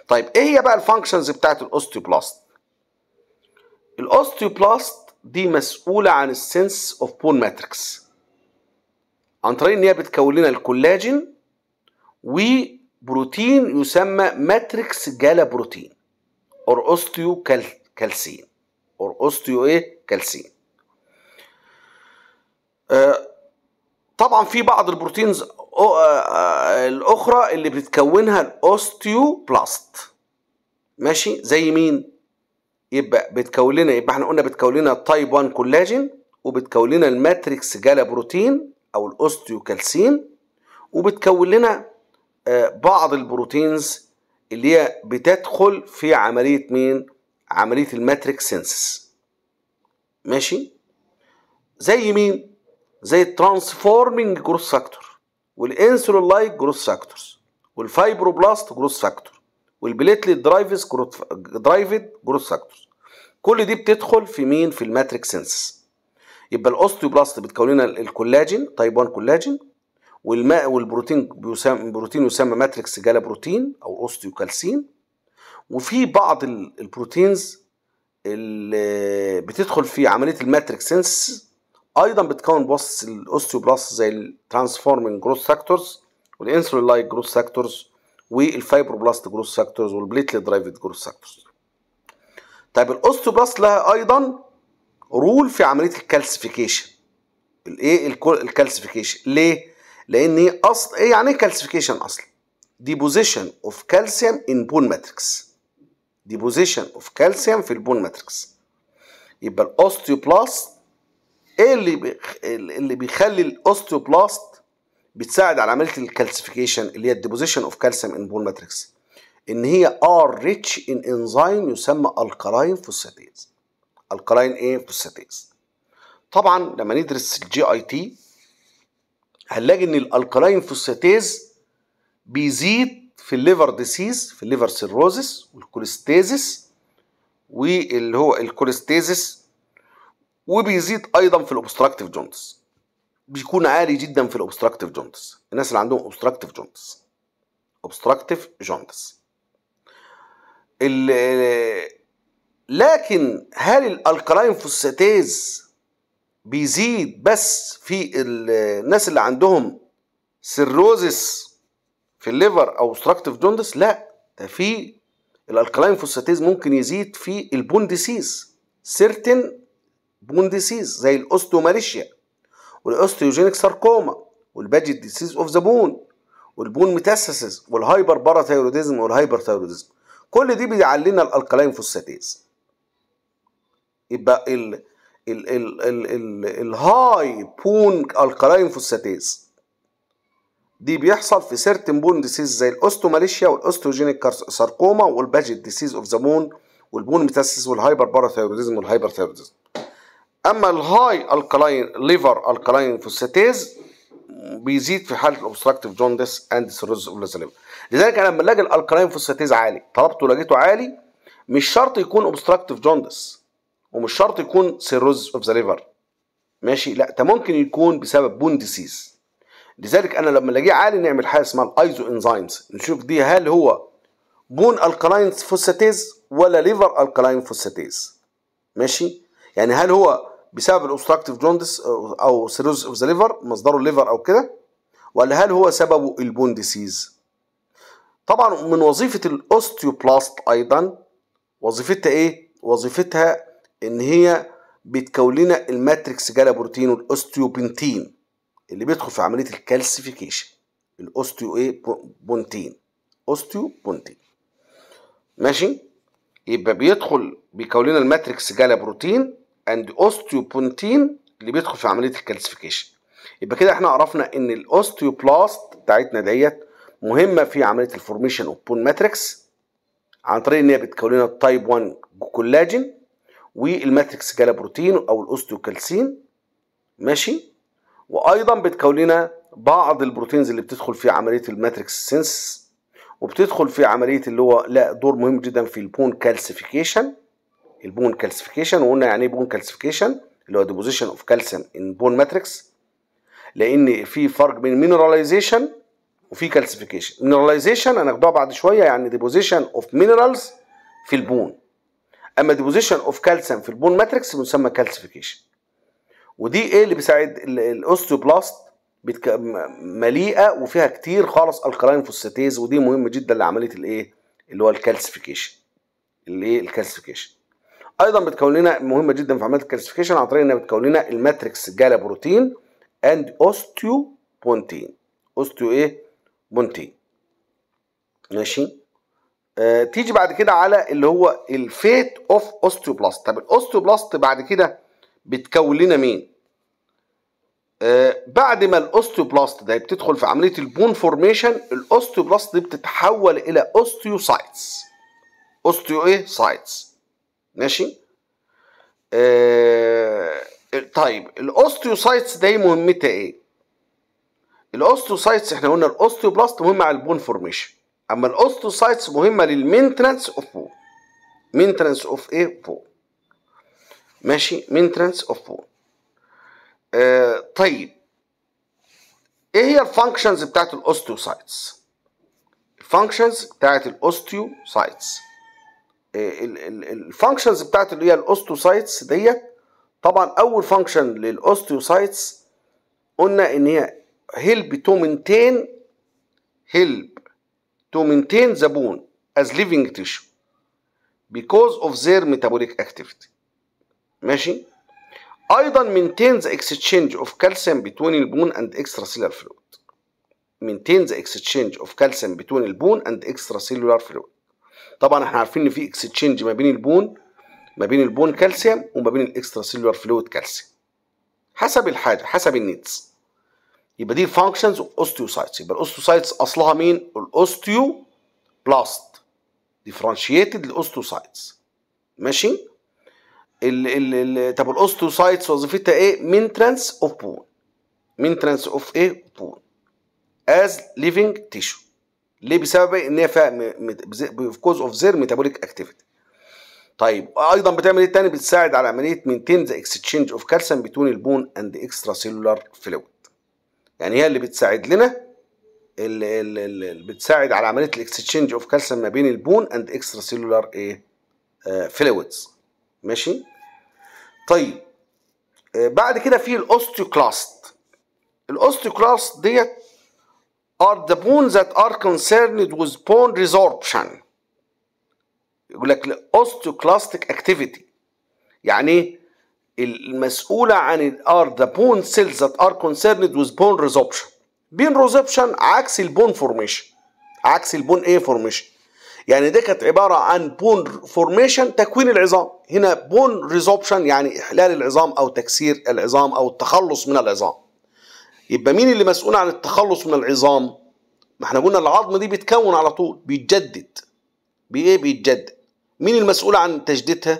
طيب ايه هي بقى الفانكشنز بتاعت الاوستيوبلاست الاوستيوبلاست دي مسؤوله عن السنس اوف بون ماتريكس عن طريق ان هي بتكون لنا الكولاجين وبروتين يسمى ماتريكس جالا بروتين اور اوستيو كالسين اور اوستيو ايه كالسيوم طبعا في بعض البروتينز آه، آه، الاخرى اللي بتكونها الاوستيو بلاست ماشي زي مين يبقى بتكون لنا يبقى احنا قلنا بتكون لنا التايب 1 كولاجين وبتكون لنا الماتريكس جالا بروتين او الاوستيو كالسين وبتكون لنا آه، بعض البروتينز اللي هي بتدخل في عمليه مين عملية الماتريكس سينسس ماشي زي مين زي الترانسفورمينج جروس فاكتور والانسولين لايك جروث فاكتورز والفايبروبلاست جروس فاكتور والبليتلي درايفز درايفد جروس فاكتورز كل دي بتدخل في مين في الماتريكس سينسس يبقى الاوستيوبلاست بتكون لنا الكولاجين تايب 1 كولاجين والماء والبروتين بيسمى بروتين يسمى ماتريكس جالا بروتين او اوستيوكالسين وفي بعض البروتينز اللي بتدخل في عمليه الماتريك سينس ايضا بتكون بوس الاوستيوبلاس زي الترانسفورمينج جروث فاكتورز والانسولين لايك جروث فاكتورز والفايبروبلاست جروث فاكتورز والبليتلي درايفد جروث فاكتورز طيب الاوستيوبلاس لها ايضا رول في عمليه الكالسيفيكيشن الايه الكالسيفيكيشن ليه لان ايه اصل ايه يعني ايه كالسيفيكيشن اصلا ديبوزيشن اوف كالسيوم ان بون ماتريكس ديبوزيشن اوف كالسيوم في البون ماتريكس يبقى الاوستيوبلاست ايه اللي اللي بيخلي الاوستيوبلاست بتساعد على عمليه الكالسيفيكيشن اللي هي الديبوزيشن اوف كالسيوم ان بون ماتريكس ان هي ار ريتش ان انزيم يسمى الكالاين فوسفاتيز الكالاين ايه فوسفاتيز طبعا لما ندرس الجي اي تي هنلاقي ان الالكالاين فوسفاتيز بيزيد في الليفر ديسيز في الليفر سيروزس والكوليستازيس واللي هو الكوليستازيس وبيزيد ايضا في الاوبستراكتيف جونتس بيكون عالي جدا في الاوبستراكتيف جونتس الناس اللي عندهم اوبستراكتيف جونتس اوبستراكتيف جونتس لكن هل الالكالاين فوستاتيز بيزيد بس في الناس اللي عندهم سيروزس في الليفر او obstructive جوندس لا ده في الالكلاين فوسفاتيز ممكن يزيد في البون ديسيز سيرتن بون ديسيز زي الاوستوماريشيا والاوستيوجينيك ساركوما والباجيت ديسيز اوف ذا بون والبون ميتاسيسز والهايبر باراثايروديزم والهايبر ثايروديزم كل دي بيعلينا الالكلاين فوسفاتيز يبقى ال ال ال ال الهاي بون الكلاين فوسفاتيز دي بيحصل في سيرتن بون ديسيز زي الاوستوماليشيا والاوستوجينيك ساركوما والباجيت ديسيز اوف ذا بون والبون ميتاسيس والهايبر باراثايروديزم والهايبر ثايروديزم اما الهاي الكلاين ليفر الكلاين فوسيتيز بيزيد في حاله الاوبستراكتيف جوندس اند سيروز اوف لازاليم لذلك انا لما الاقي الالكلاين فوسيتيز عالي طلبته لقيته عالي مش شرط يكون اوبستراكتيف جوندس ومش شرط يكون سيروز اوف ذا ليفر ماشي لا ده ممكن يكون بسبب بون ديسيز لذلك انا لما الاقي عالي نعمل حاجه اسمها الايزو انزيمز نشوف دي هل هو بون الكلاين فوساتيز ولا ليفر الكلاين فوساتيز ماشي يعني هل هو بسبب الاوبستراكتيف جوندس او سيروز اوف ذا ليفر مصدره الليفر او كده ولا هل هو سببه البون ديسيز طبعا من وظيفه الاوستيوبلاست ايضا وظيفتها ايه وظيفتها ان هي بتكون لنا الماتريكس جالا بروتين والاوستيوبنتين اللي بيدخل في عمليه الكالسيفيكيشن الاوستيو ايه بونتين اوستيو بونتين ماشي يبقى بيدخل بيكون لنا الماتريكس جالا بروتين اند اوستيو بونتين اللي بيدخل في عمليه الكالسيفيكيشن يبقى كده احنا عرفنا ان الاوستيوبلاست بتاعتنا ديت مهمه في عمليه الفورميشن اوف بون ماتريكس عن طريق ان هي بتكون لنا التايب 1 كولاجين والماتريكس جالا بروتين او الاوستيو كالسين ماشي وايضا بتكون لنا بعض البروتينز اللي بتدخل في عمليه الماتريكس سينس وبتدخل في عمليه اللي هو لا دور مهم جدا في البون كالسيفيكيشن البون كالسيفيكيشن وقلنا يعني ايه بون كالسيفيكيشن اللي هو ديبوزيشن اوف كالسيوم ان بون ماتريكس لان في فرق بين مينراليزيشن وفي كالسيفيكيشن مينراليزيشن هناخدوها بعد شويه يعني ديبوزيشن اوف مينرالز في البون اما ديبوزيشن اوف كالسيوم في البون ماتريكس بنسمى كالسيفيكيشن ودي ايه اللي بيساعد الاوستيوبلاست مليئه وفيها كتير خالص الكالين فوسفاتيز ودي مهمه جدا لعمليه الايه اللي هو الكالسيفيكيشن الايه الكالسيفيكيشن ايضا بتكون لنا مهمه جدا في عمليه الكالسيفيكيشن عن طريق انها بتكون لنا الماتريكس جالا بروتين اند اوستيو بونتين اوستيو ايه بونتين ماشي آه تيجي بعد كده على اللي هو الفيت اوف اوستيوبلاست طب الاوستيوبلاست بعد كده بتكون لنا مين آه بعد ما الاوستيوبلاست ده بتدخل في عمليه البون فورميشن الاوستيوبلاست دي بتتحول الى اوستيوسايتس اوستيو ايه سايتس ماشي آه طيب الاوستيوسايتس ده مهمتها ايه الاوستيوسايتس احنا قلنا الاوستيوبلاست مهمه على البون فورميشن اما الاوستيوسايتس مهمه للمينتنس اوف بون مينتنس اوف ايه بون ماشي مينترنس اوف بول طيب ايه هي الفانكشنز بتاعت الاوستيوسايتس الفانكشنز بتاعت الاوستيوسايتس آه، الفانكشنز بتاعت اللي هي الاوستيوسايتس ديت طبعا اول فانكشن للاوستيوسايتس قلنا ان هي هيلب تو مينتين هيلب تو مينتين ذا بون از ليفنج تيشو because of their metabolic activity ماشي ايضا مينتينز exchange اوف كالسيوم بتوين البون اند اكسترا extracellular فلويد مينتينز exchange اوف كالسيوم بتوين البون اند اكسترا extracellular فلويد طبعا احنا عارفين ان في اكستشينج ما بين البون ما بين البون كالسيوم وما بين الاكسترا الاكستراسيلولار فلويد كالسيوم حسب الحاجه حسب النيدز يبقى دي فانكشنز اوستيوسايتس يبقى الاوستيوسايتس اصلها مين الاوستيو بلاست ديفرنشيتد الاوستيوسايتس ماشي ال ال ال طب الاوستوسايتس وظيفتها ايه؟ مينترانس اوف بون مينترانس اوف ايه؟ بون از ليفنج تيشو ليه بسبب ان هي فيها بكوز اوف زير ميتابوليك اكتيفيتي طيب ايضا بتعمل ايه تاني بتساعد على عمليه مينتين ذا اكستشينج اوف كالسيوم بتون البون اند اكسترا سيلولار فلويد يعني هي اللي بتساعد لنا اللي, اللي بتساعد على عمليه الاكستشينج اوف كالسيوم ما بين البون اند اكسترا سيلولار ايه آه فلويدز ماشي طيب آه، بعد كده في الاوستيوكلاست الاوستيوكلاست ديت are the bones that are concerned with bone resorption يقول لك الاوستيوكلاستيك activity يعني ايه المسؤولة عن are the bone cells that are concerned with bone resorption بين ريزوربشن عكس البون فورميشن عكس البون ايه فورميشن يعني دي كانت عبارة عن بون فورميشن تكوين العظام هنا بون ريزوبشن يعني إحلال العظام أو تكسير العظام أو التخلص من العظام يبقى مين اللي مسؤول عن التخلص من العظام ما احنا قلنا العظم دي بيتكون على طول بيتجدد بإيه بيتجدد مين المسؤول عن تجديدها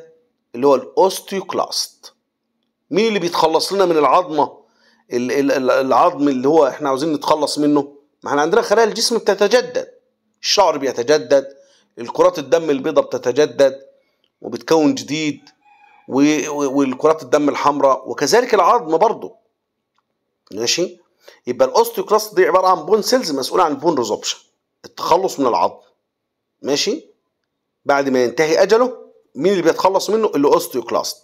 اللي هو الأوستيوكلاست مين اللي بيتخلص لنا من العظمة العظم اللي هو احنا عاوزين نتخلص منه ما احنا عندنا خلايا الجسم بتتجدد الشعر بيتجدد الكرات الدم البيضاء بتتجدد وبتكون جديد والكرات الدم الحمراء وكذلك العظم برضه ماشي يبقى الاوستيوكلاست دي عباره عن بون سيلز مسؤوله عن البون ريزوبشن التخلص من العظم ماشي بعد ما ينتهي اجله مين اللي بيتخلص منه الاوستيوكلاست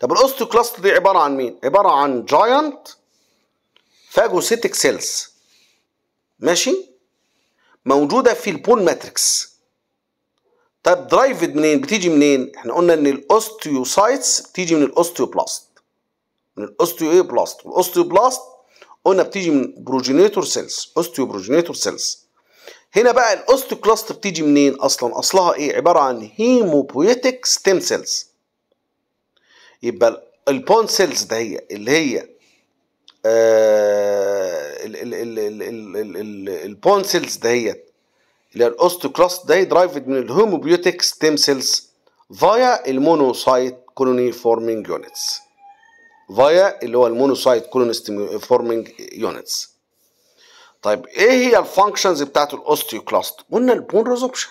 طب الاوستيوكلاست دي عباره عن مين عباره عن جاينت فاجوسيتك سيلز ماشي موجوده في البون ماتريكس طب درايفد منين بتيجي منين احنا قلنا ان الاوستيوسايتس بتيجي من الاوستيوبلاست من الاوستيو ايه بلاست والاوستيوبلاست قلنا بتيجي من بروجينيتور سيلز اوستيو بروجينيتور سيلز هنا بقى الاوستيوكلاست بتيجي منين اصلا اصلها ايه عباره عن هيموبويتك ستيم سيلز يبقى البون سيلز ده هي اللي هي البون سيلز دهيت اللي هي الاوستوكلاست ده درايفد من الهوموبيوتيك ستيم سيلز فايا المونوسايت كولوني فورمينج يونتس فايا اللي هو المونوسايت كولوني فورمينج يونتس طيب ايه هي الفانكشنز بتاعت الاوستيوكلاست قلنا البون ريزوبشن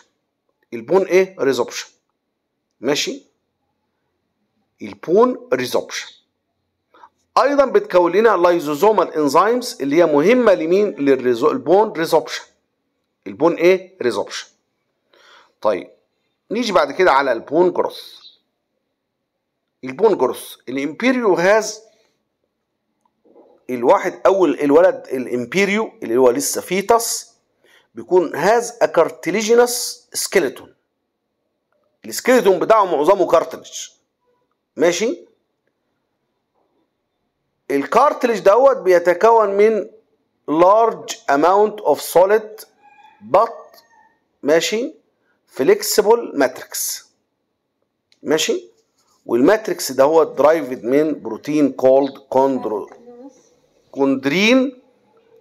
البون ايه ريزوبشن ماشي البون ريزوبشن ايضا بتكون لنا لايزوزومال انزيمز اللي هي مهمه لمين للبون ريزوبشن البون ايه ريزوبشن طيب نيجي بعد كده على البون جروس البون جروس الامبيريو هاز الواحد اول الولد الامبيريو اللي هو لسه فيتس بيكون هاز ا كارتليجينس سكيلتون السكيلتون بتاعه معظمه كارتليج ماشي الكارتليج دوت بيتكون من large amount of solid بط ماشي فليكسبل ماتريكس ماشي والماتريكس ده هو درايفد من بروتين كولد كوندرو كوندرين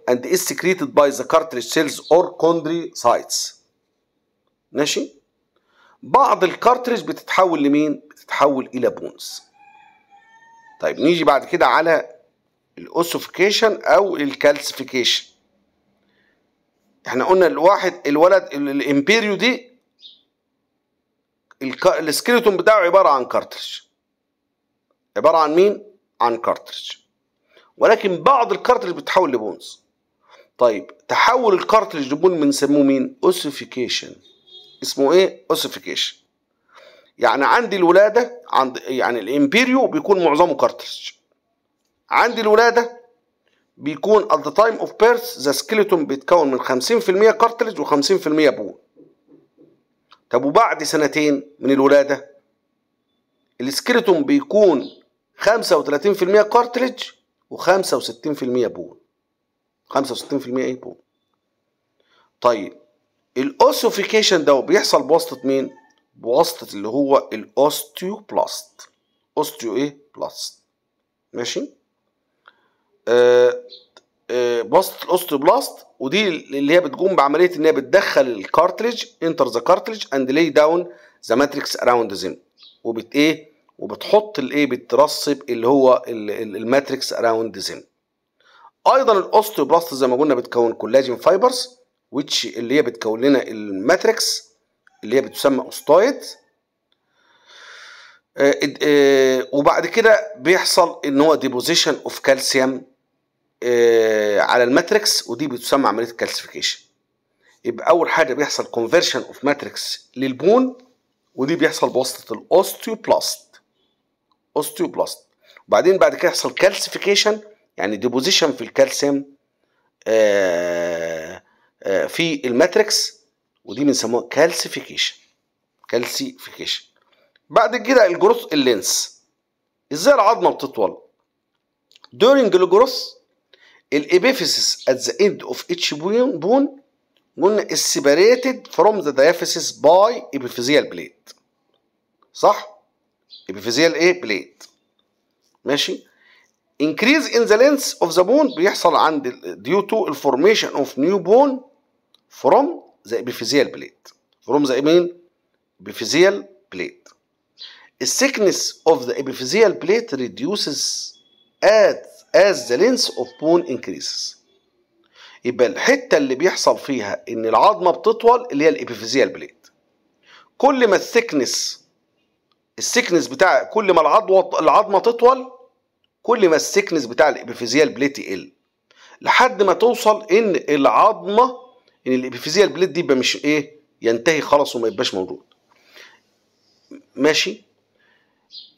اند and سكريتد باي ذا كارتريج سيلز اور كوندري سايتس ماشي بعض الكارتريج بتتحول لمين بتتحول الى بونز طيب نيجي بعد كده على الاوسوفيكيشن او الكالسيفيكيشن احنا قلنا الواحد الولد الامبيريو دي السكريتون بتاعه عباره عن كارترج عباره عن مين عن كارترج ولكن بعض الكارترج بتتحول لبونز طيب تحول الكارترج لبون بنسموه مين اوسيفيكيشن اسمه ايه اوسيفيكيشن يعني عندي الولاده عند يعني الامبيريو بيكون معظمه كارترج عندي الولاده بيكون at the time of birth the skeleton بيتكون من 50% cartilage و50% bone. طب وبعد سنتين من الولادة السكيلتون بيكون 35% كارتلج و65% بون 65% ايه بون طيب الاوسوفيكيشن ده بيحصل بواسطة مين؟ بواسطة اللي هو الاوستيوبلاست اوستيو ايه؟ بلاست ماشي؟ آه، آه، باست الاوستيوبلاست ودي اللي هي بتقوم بعمليه ان هي بتدخل الكارتريج انتر ذا كارتريج اند لي داون ذا ماتريكس اراوند ذيم وبت ايه وبتحط الايه بترسب اللي هو الماتريكس اراوند ذيم ايضا الاوستيوبلاست زي ما قلنا بتكون كولاجين فايبرز ويتش اللي هي بتكون لنا الماتريكس اللي هي بتسمى اوستايت آه، وبعد كده بيحصل ان هو ديبوزيشن اوف كالسيوم آه، على الماتريكس ودي بتسمى عمليه الكالسيفيكيشن يبقى اول حاجه بيحصل كونفرشن اوف ماتريكس للبون ودي بيحصل بواسطه الاوستيوبلاست اوستيوبلاست وبعدين بعد كده يحصل كالسيفيكيشن يعني ديبوزيشن في الكالسيوم آه، آه، في الماتريكس ودي بنسموها كالسيفيكيشن كالسيفيكيشن بعد كده الجروث اللينس ازاي العظمه بتطول during الجروث الابيفيسس at the end of each bone bone is separated from the diaphysis by epiphyseal plate صح؟ epiphyseal ايه؟ plate ماشي؟ increase in the length of the bone بيحصل عند due to formation of new bone from the epiphyseal plate from the main epiphyseal plate. The thickness of the epiphyseal plate reduces at as the length of bone increases يبقى الحته اللي بيحصل فيها ان العظمه بتطول اللي هي الابيفيزيال بليد كل ما الثكنس الثكنس بتاع كل ما العضمه العظمه تطول كل ما الثكنس بتاع الابيفيزيال بليد يقل لحد ما توصل ان العظمه ان الابيفيزيال بليد دي يبقى مش ايه ينتهي خلاص وما يبقاش موجود ماشي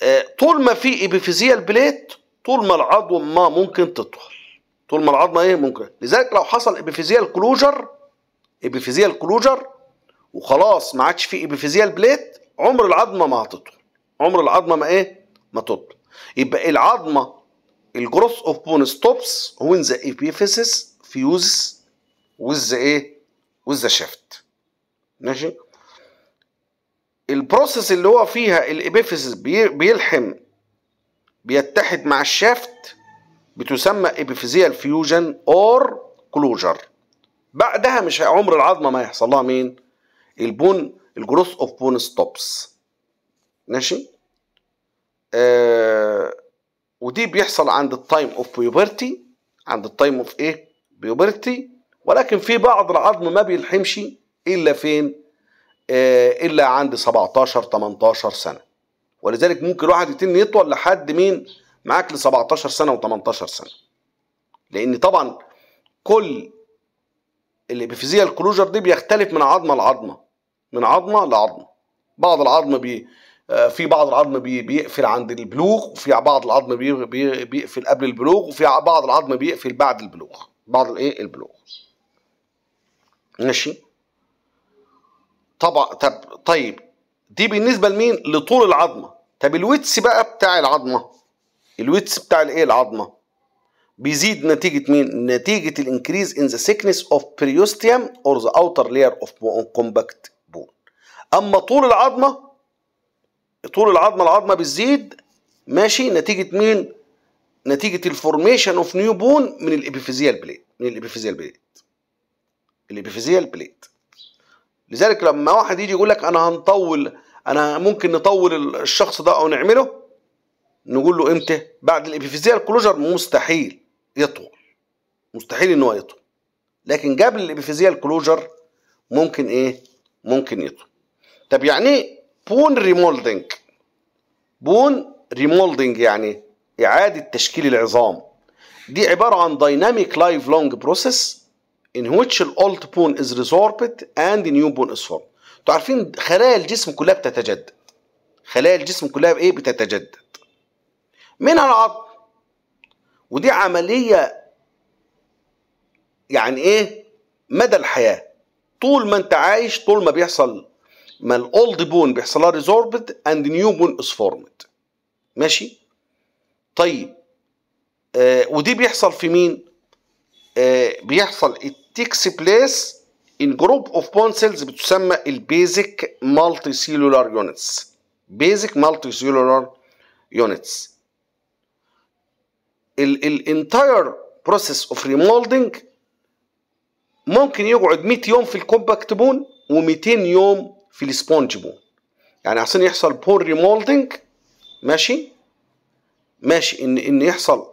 آه طول ما في ابيفيزيال بليد طول ما ما ممكن تطول طول ما العظمه ايه ممكن لذلك لو حصل ابيفيزيال كلوجر ابيفيزيال كلوجر وخلاص ما عادش في ابيفيزيال بليت عمر العظمه ما هتطول عمر العظمه ما ايه ما تطول يبقى العظمه الجروث اوف بون ستوبس وين ذا ابيفيسس فيوز وذ ايه وذ شيفت ماشي البروسيس اللي هو فيها الابيفيسس بيلحم بيتحد مع الشافت بتسمى ابيفيزيال فيوجن اور كلوجر بعدها مش عمر العظمه ما يحصل لها مين البون الجروث اوف بون ستوبس ماشي آه ودي بيحصل عند التايم اوف بيوبرتي عند التايم اوف ايه بيوبرتي ولكن في بعض العظم ما بيلحمش الا فين آه الا عند 17 18 سنه ولذلك ممكن واحد يتم يطول لحد مين معاك ل 17 سنه و18 سنه لان طبعا كل الابيفيزيال كلوجر دي بيختلف من عظمه لعظمه من عظمه لعظمه بعض العظم بي آه، في بعض العظم بيقفل عند البلوغ وفي بعض العظم بيقفل قبل البلوغ وفي بعض العظم بيقفل بعد البلوغ بعض الايه البلوغ ماشي طبعا طب طيب دي بالنسبه لمين لطول العظمه طب الويتس بقى بتاع العظمه الويتس بتاع الايه العظمه بيزيد نتيجه مين نتيجه الانكريز ان ذا سيكنس اوف بريوستيوم اور ذا اوتر لاير اوف كومباكت بون اما طول العظمه طول العظمه العظمه بتزيد ماشي نتيجه مين نتيجه الفورميشن اوف نيو بون من الابيفيزيال بليت من الابيفيزيال بليت الابيفيزيال بليت لذلك لما واحد يجي يقول لك انا هنطول انا ممكن نطول الشخص ده او نعمله نقول له امتى بعد الابيفيزيال كلوجر مستحيل يطول مستحيل ان هو يطول لكن قبل الابيفيزيال كلوجر ممكن ايه ممكن يطول طب يعني بون ريمولدنج بون ريمولدنج يعني اعاده تشكيل العظام دي عباره عن دايناميك لايف لونج بروسيس ان ويتش الاولد بون از ريزوربت اند نيو بون از bone انتوا عارفين خلايا الجسم كلها بتتجدد خلايا الجسم كلها بايه بتتجدد منها العظم ودي عمليه يعني ايه مدى الحياه طول ما انت عايش طول ما بيحصل ما الاولد بون بيحصل لها ريزوربد اند نيو بون از فورمد ماشي طيب آه ودي بيحصل في مين آه بيحصل it takes place جروب اوف بون سيلز بتسمى البيزك مالتي سيلولار يونتس بيزك مالتي سيلولار يونتس الانتاير بروسيس اوف ريمولدنج ممكن يقعد 100 يوم في الكومباكت بون و200 يوم في السبونج بون يعني عشان يحصل بون ريمولدنج ماشي ماشي ان ان يحصل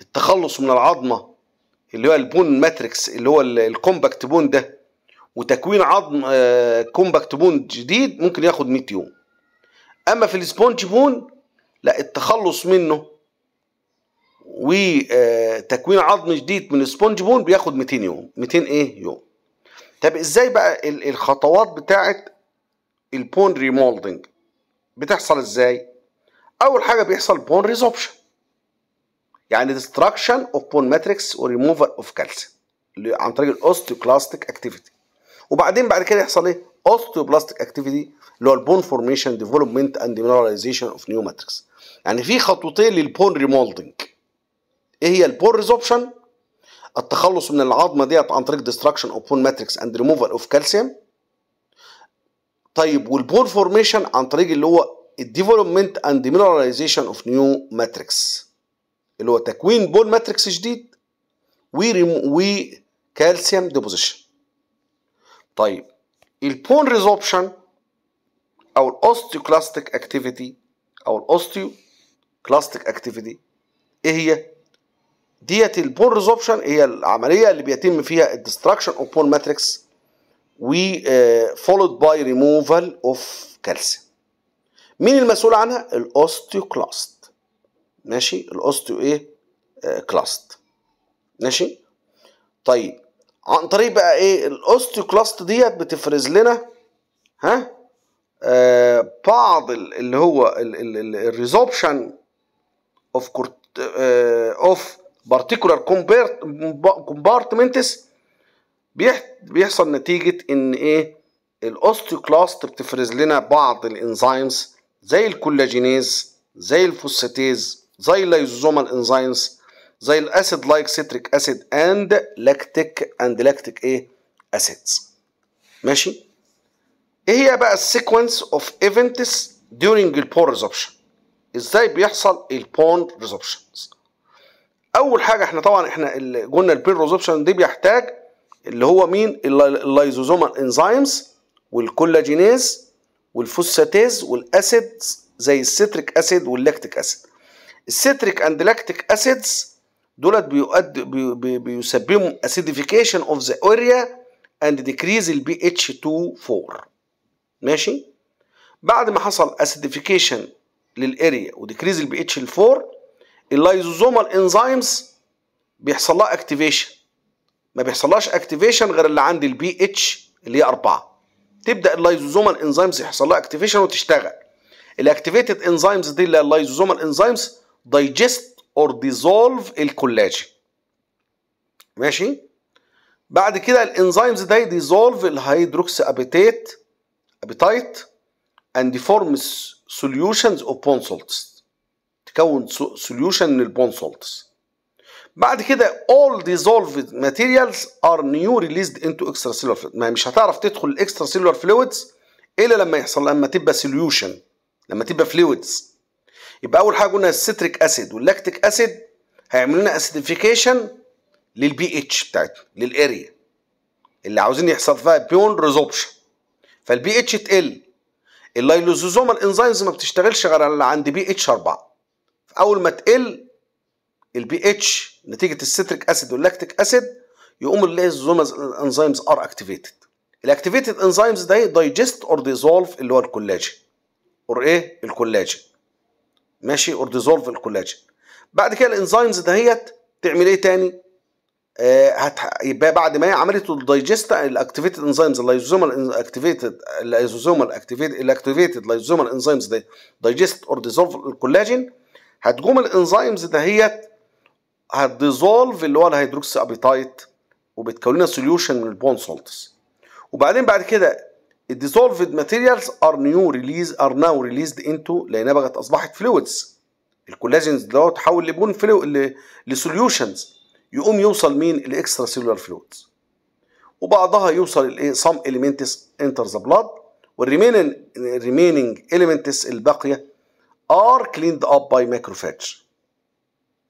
التخلص من العظمه اللي هو البون ماتريكس اللي هو الكومباكت بون ده وتكوين عظم آه، كومباكت بون جديد ممكن ياخد 100 يوم اما في السبونج بون لا التخلص منه وتكوين آه، عظم جديد من السبونج بون بياخد 200 يوم 200 ايه يوم طب ازاي بقى الخطوات بتاعه البون ريمولدنج بتحصل ازاي اول حاجه بيحصل بون ريزوبشن يعني ديستراكشن اوف بون ماتريكس وريموفال اوف كالسيوم عن طريق الاوستيوكلاستيك اكتيفيتي وبعدين بعد كده يحصل ايه؟ اوستيوبلاستيك اكتيفيتي اللي هو البون فورميشن ديفلوبمنت اند مينراليزيشن اوف نيو ماتريكس يعني في خطوتين للبون ريمولدنج ايه هي البون ريزوبشن التخلص من العظمه ديت عن طريق ديستراكشن اوف بون ماتريكس اند ريموفال اوف كالسيوم طيب والبون فورميشن عن طريق اللي هو الديفلوبمنت اند مينراليزيشن اوف نيو ماتريكس اللي هو تكوين بون ماتريكس جديد و وكالسيوم ديبوزيشن طيب البون ريزوبشن او الاوستيوكلاستيك اكتيفيتي او الاوستيوكلاستيك اكتيفيتي ايه هي ديت البون ريزوبشن هي العمليه اللي بيتم فيها الدستراكشن اوف بون ماتريكس و فولود باي ريموفال اوف كالسيوم مين المسؤول عنها الاوستيوكلاست ماشي الاوستيو ايه آه كلاست ماشي طيب عن طريق بقى ايه الاوستيوكلاست ديت بتفرز لنا ها آه بعض اللي هو الريزوبشن اوف اوف بارتيكولار كومبارتمنتس بيحصل نتيجه ان ايه الاوستيوكلاست بتفرز لنا بعض الانزيمز زي الكولاجينيز زي الفوسفاتيز زي اللايزوزومال انزيمز زي الاسيد لايك سيتريك اسيد اند لاكتيك اند لاكتيك ايه اسيدز ماشي ايه هي بقى السيكونس اوف ايفنتس during البون ريزوبشن ازاي بيحصل البون ريزوبشن اول حاجه احنا طبعا احنا اللي قلنا البين ريزوبشن دي بيحتاج اللي هو مين اللايزوزومال انزيمز والكولاجينيز والفوساتيز والاسيدز زي السيتريك اسيد واللاكتيك اسيد السيتريك اند لاكتيك اسيدز دولت بيؤد بي بيسببوا acidification of the area and decrease ال pH to 4 ماشي بعد ما حصل acidification للاريا وديكريز ال pH ل 4 اللايزوزومال انزيمز بيحصل لها اكتيفيشن ما بيحصلهاش اكتيفيشن غير اللي عند ال pH اللي هي 4 تبدا اللايزوزومال انزيمز يحصل لها اكتيفيشن وتشتغل الاكتيفيتد انزيمز دي اللي هي اللايزوزومال انزيمز دايجست or dissolve الكولاجين ماشي بعد كده الانزيمز ده dissolve الهيدروكس ابيتيت ابيتايت and forms solutions of bone salts تكون solution من البون salts بعد كده all dissolved materials are new released into extracellular fluids ما مش هتعرف تدخل extracellular fluids الا لما يحصل لما تبقى solution لما تبقى fluids يبقى اول حاجه قلنا السيتريك اسيد واللاكتيك اسيد هيعملوا لنا اسيديفيكيشن للبي اتش بتاعتنا للاريا اللي عاوزين يحصل فيها بيون ريزوبشن فالبي اتش تقل اللايلوزوزوم الانزيمز ما بتشتغلش غير عند بي اتش 4 فاول ما تقل البي اتش نتيجه السيتريك اسيد واللاكتيك اسيد يقوم اللايلوزوم الانزيمز ار اكتيفيتد الاكتيفيتد انزيمز ده دايجست اور ديزولف اللي هو الكولاجين اور ايه الكولاجين ماشي اور ديزولف الكولاجين بعد كده الانزيمز دهيت تعمل ايه تاني آه هت... يبقى بعد ما هي عملت الدايجست الاكتيفيتد انزيمز اللايزوزومال اكتيفيتد اللايزوزومال اكتيفيتد الاكتيفيتد لايزوزومال انزيمز دي دايجست اور ديزولف الكولاجين هتجوم الانزيمز دهيت هتديزولف اللي هو الهيدروكسي ابيتايت وبتكون لنا سوليوشن من البون سولتس وبعدين بعد كده الديسولفد ماتيريالز ار نيو ريليز ار ناو ريليزد انتو لانها بقت اصبحت فلويدز الكولاجينز ده تحول لبون فلو لسوليوشنز يقوم يوصل مين الاكسترا سيلولار فلويدز وبعضها يوصل الايه سام اليمنتس انتر ذا بلاد والريميننج الريميننج اليمنتس الباقيه ار كليند اب باي ماكروفاج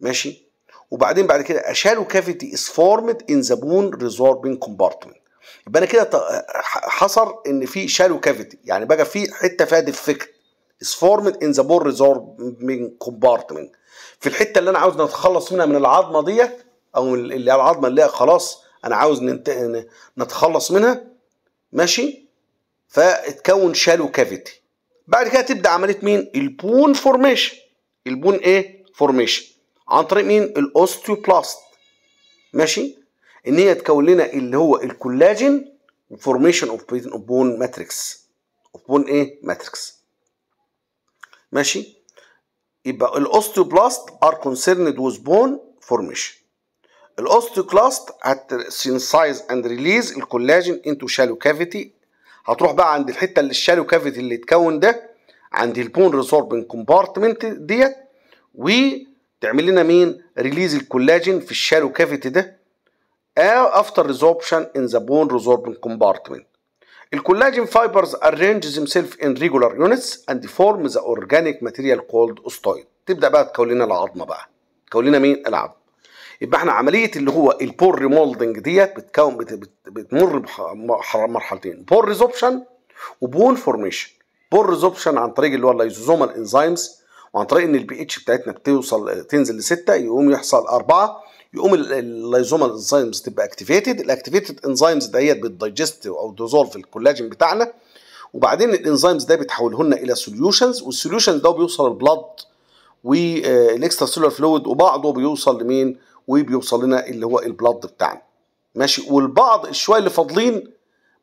ماشي وبعدين بعد كده اشالو كافيتي از فورمد ان ذا بون ريزوربنج كومبارتمنت يبقى انا كده حصر ان في شالو كافيتي يعني بقى في حته فيها ديفكت is formed in the bore resorbing compartment في الحته اللي انا عاوز نتخلص منها من العظمه ديت او اللي هي العظمه اللي هي خلاص انا عاوز نتخلص منها ماشي فاتكون شالو كافيتي بعد كده تبدا عمليه مين البون فورميشن البون ايه فورميشن عن طريق مين الاوستيوبلاست ماشي ان هي تكون لنا اللي هو الكولاجين فورميشن اوف بون ماتريكس اوف بون ايه ماتريكس ماشي يبقى الاوستيوبلاست ار كونسيرند وذ بون فورميشن الاوستيوكلاست هتسينسايز اند ريليز الكولاجين انتو شالو كافيتي هتروح بقى عند الحته اللي الشالو كافيتي اللي اتكون ده عند البون ريزوربنج كومبارتمنت ديت وتعمل لنا مين ريليز الكولاجين في الشالو كافيتي ده after resorption in the bone resorbing compartment. الكولاجين fibers arrange themselves in regular units and form the organic material called osteoid. تبدأ بقى تكون لنا العظمة بقى. تكون لنا مين؟ العظم. يبقى احنا عملية اللي هو البور ريمولدنج ديت بتكون بت بتمر بمرحلتين بور ريزوبشن وبون فورميشن. بور ريزوبشن عن طريق اللي هو اللايزوزومال انزيمز وعن طريق ان البي اتش بتاعتنا بتوصل تنزل لستة يقوم يحصل أربعة يقوم اللايزومال انزيمز تبقى اكتيفيتد الاكتيفيتد انزيمز ديت بتدايجست او ديزولف الكولاجين بتاعنا وبعدين الانزيمز ده بتحوله لنا الى سوليوشنز والسوليوشن ده بيوصل للبلاد والاكسترا سيلولر فلويد وبعضه بيوصل لمين وبيوصل لنا اللي هو البلاد بتاعنا ماشي والبعض الشويه اللي فاضلين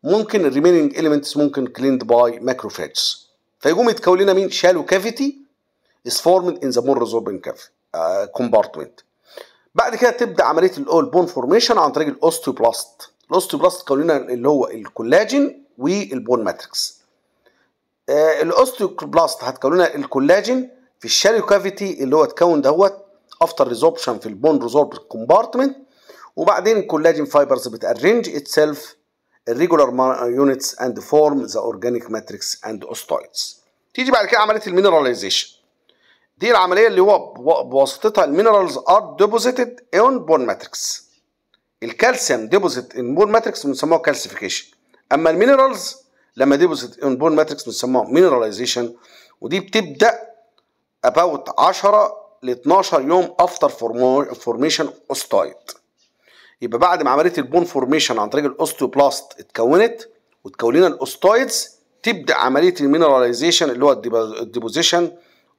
ممكن الريميننج اليمنتس ممكن كليند باي ماكروفاجز فيقوم يتكون لنا مين شالو كافيتي از فورمد ان ذا مور ريزوربنج كافيتي كومبارتمنت بعد كده تبدا عمليه الاول بون فورميشن عن طريق الاوستيوبلاست الاوستيوبلاست قولنا اللي هو الكولاجين والبون ماتريكس آه الاوستيوبلاست هتكون لنا الكولاجين في الشاليو كافيتي اللي هو اتكون دوت افتر ريزوربشن في البون ريزورب كومبارتمنت وبعدين الكولاجين فايبرز بتارنج اتسيلف الريجولار يونتس اند فورم ذا اورجانيك ماتريكس اند اوستويدز تيجي بعد كده عمليه المينراليزيشن دي العمليه اللي هو بواسطتها المينرالز ار ديبوزيتد اون بون ماتريكس الكالسيوم ديبوزيت ان بون ماتريكس بنسموها كالسيفيكيشن اما المينرالز لما ديبوزيت ان بون ماتريكس بنسموها مينراليزيشن ودي بتبدا اباوت 10 ل 12 يوم افتر فورميشن اوستايد يبقى بعد ما عمليه البون فورميشن عن طريق الاوستيوبلاست اتكونت وتكون لنا الاوستايدز تبدا عمليه المينراليزيشن اللي هو الديبوزيشن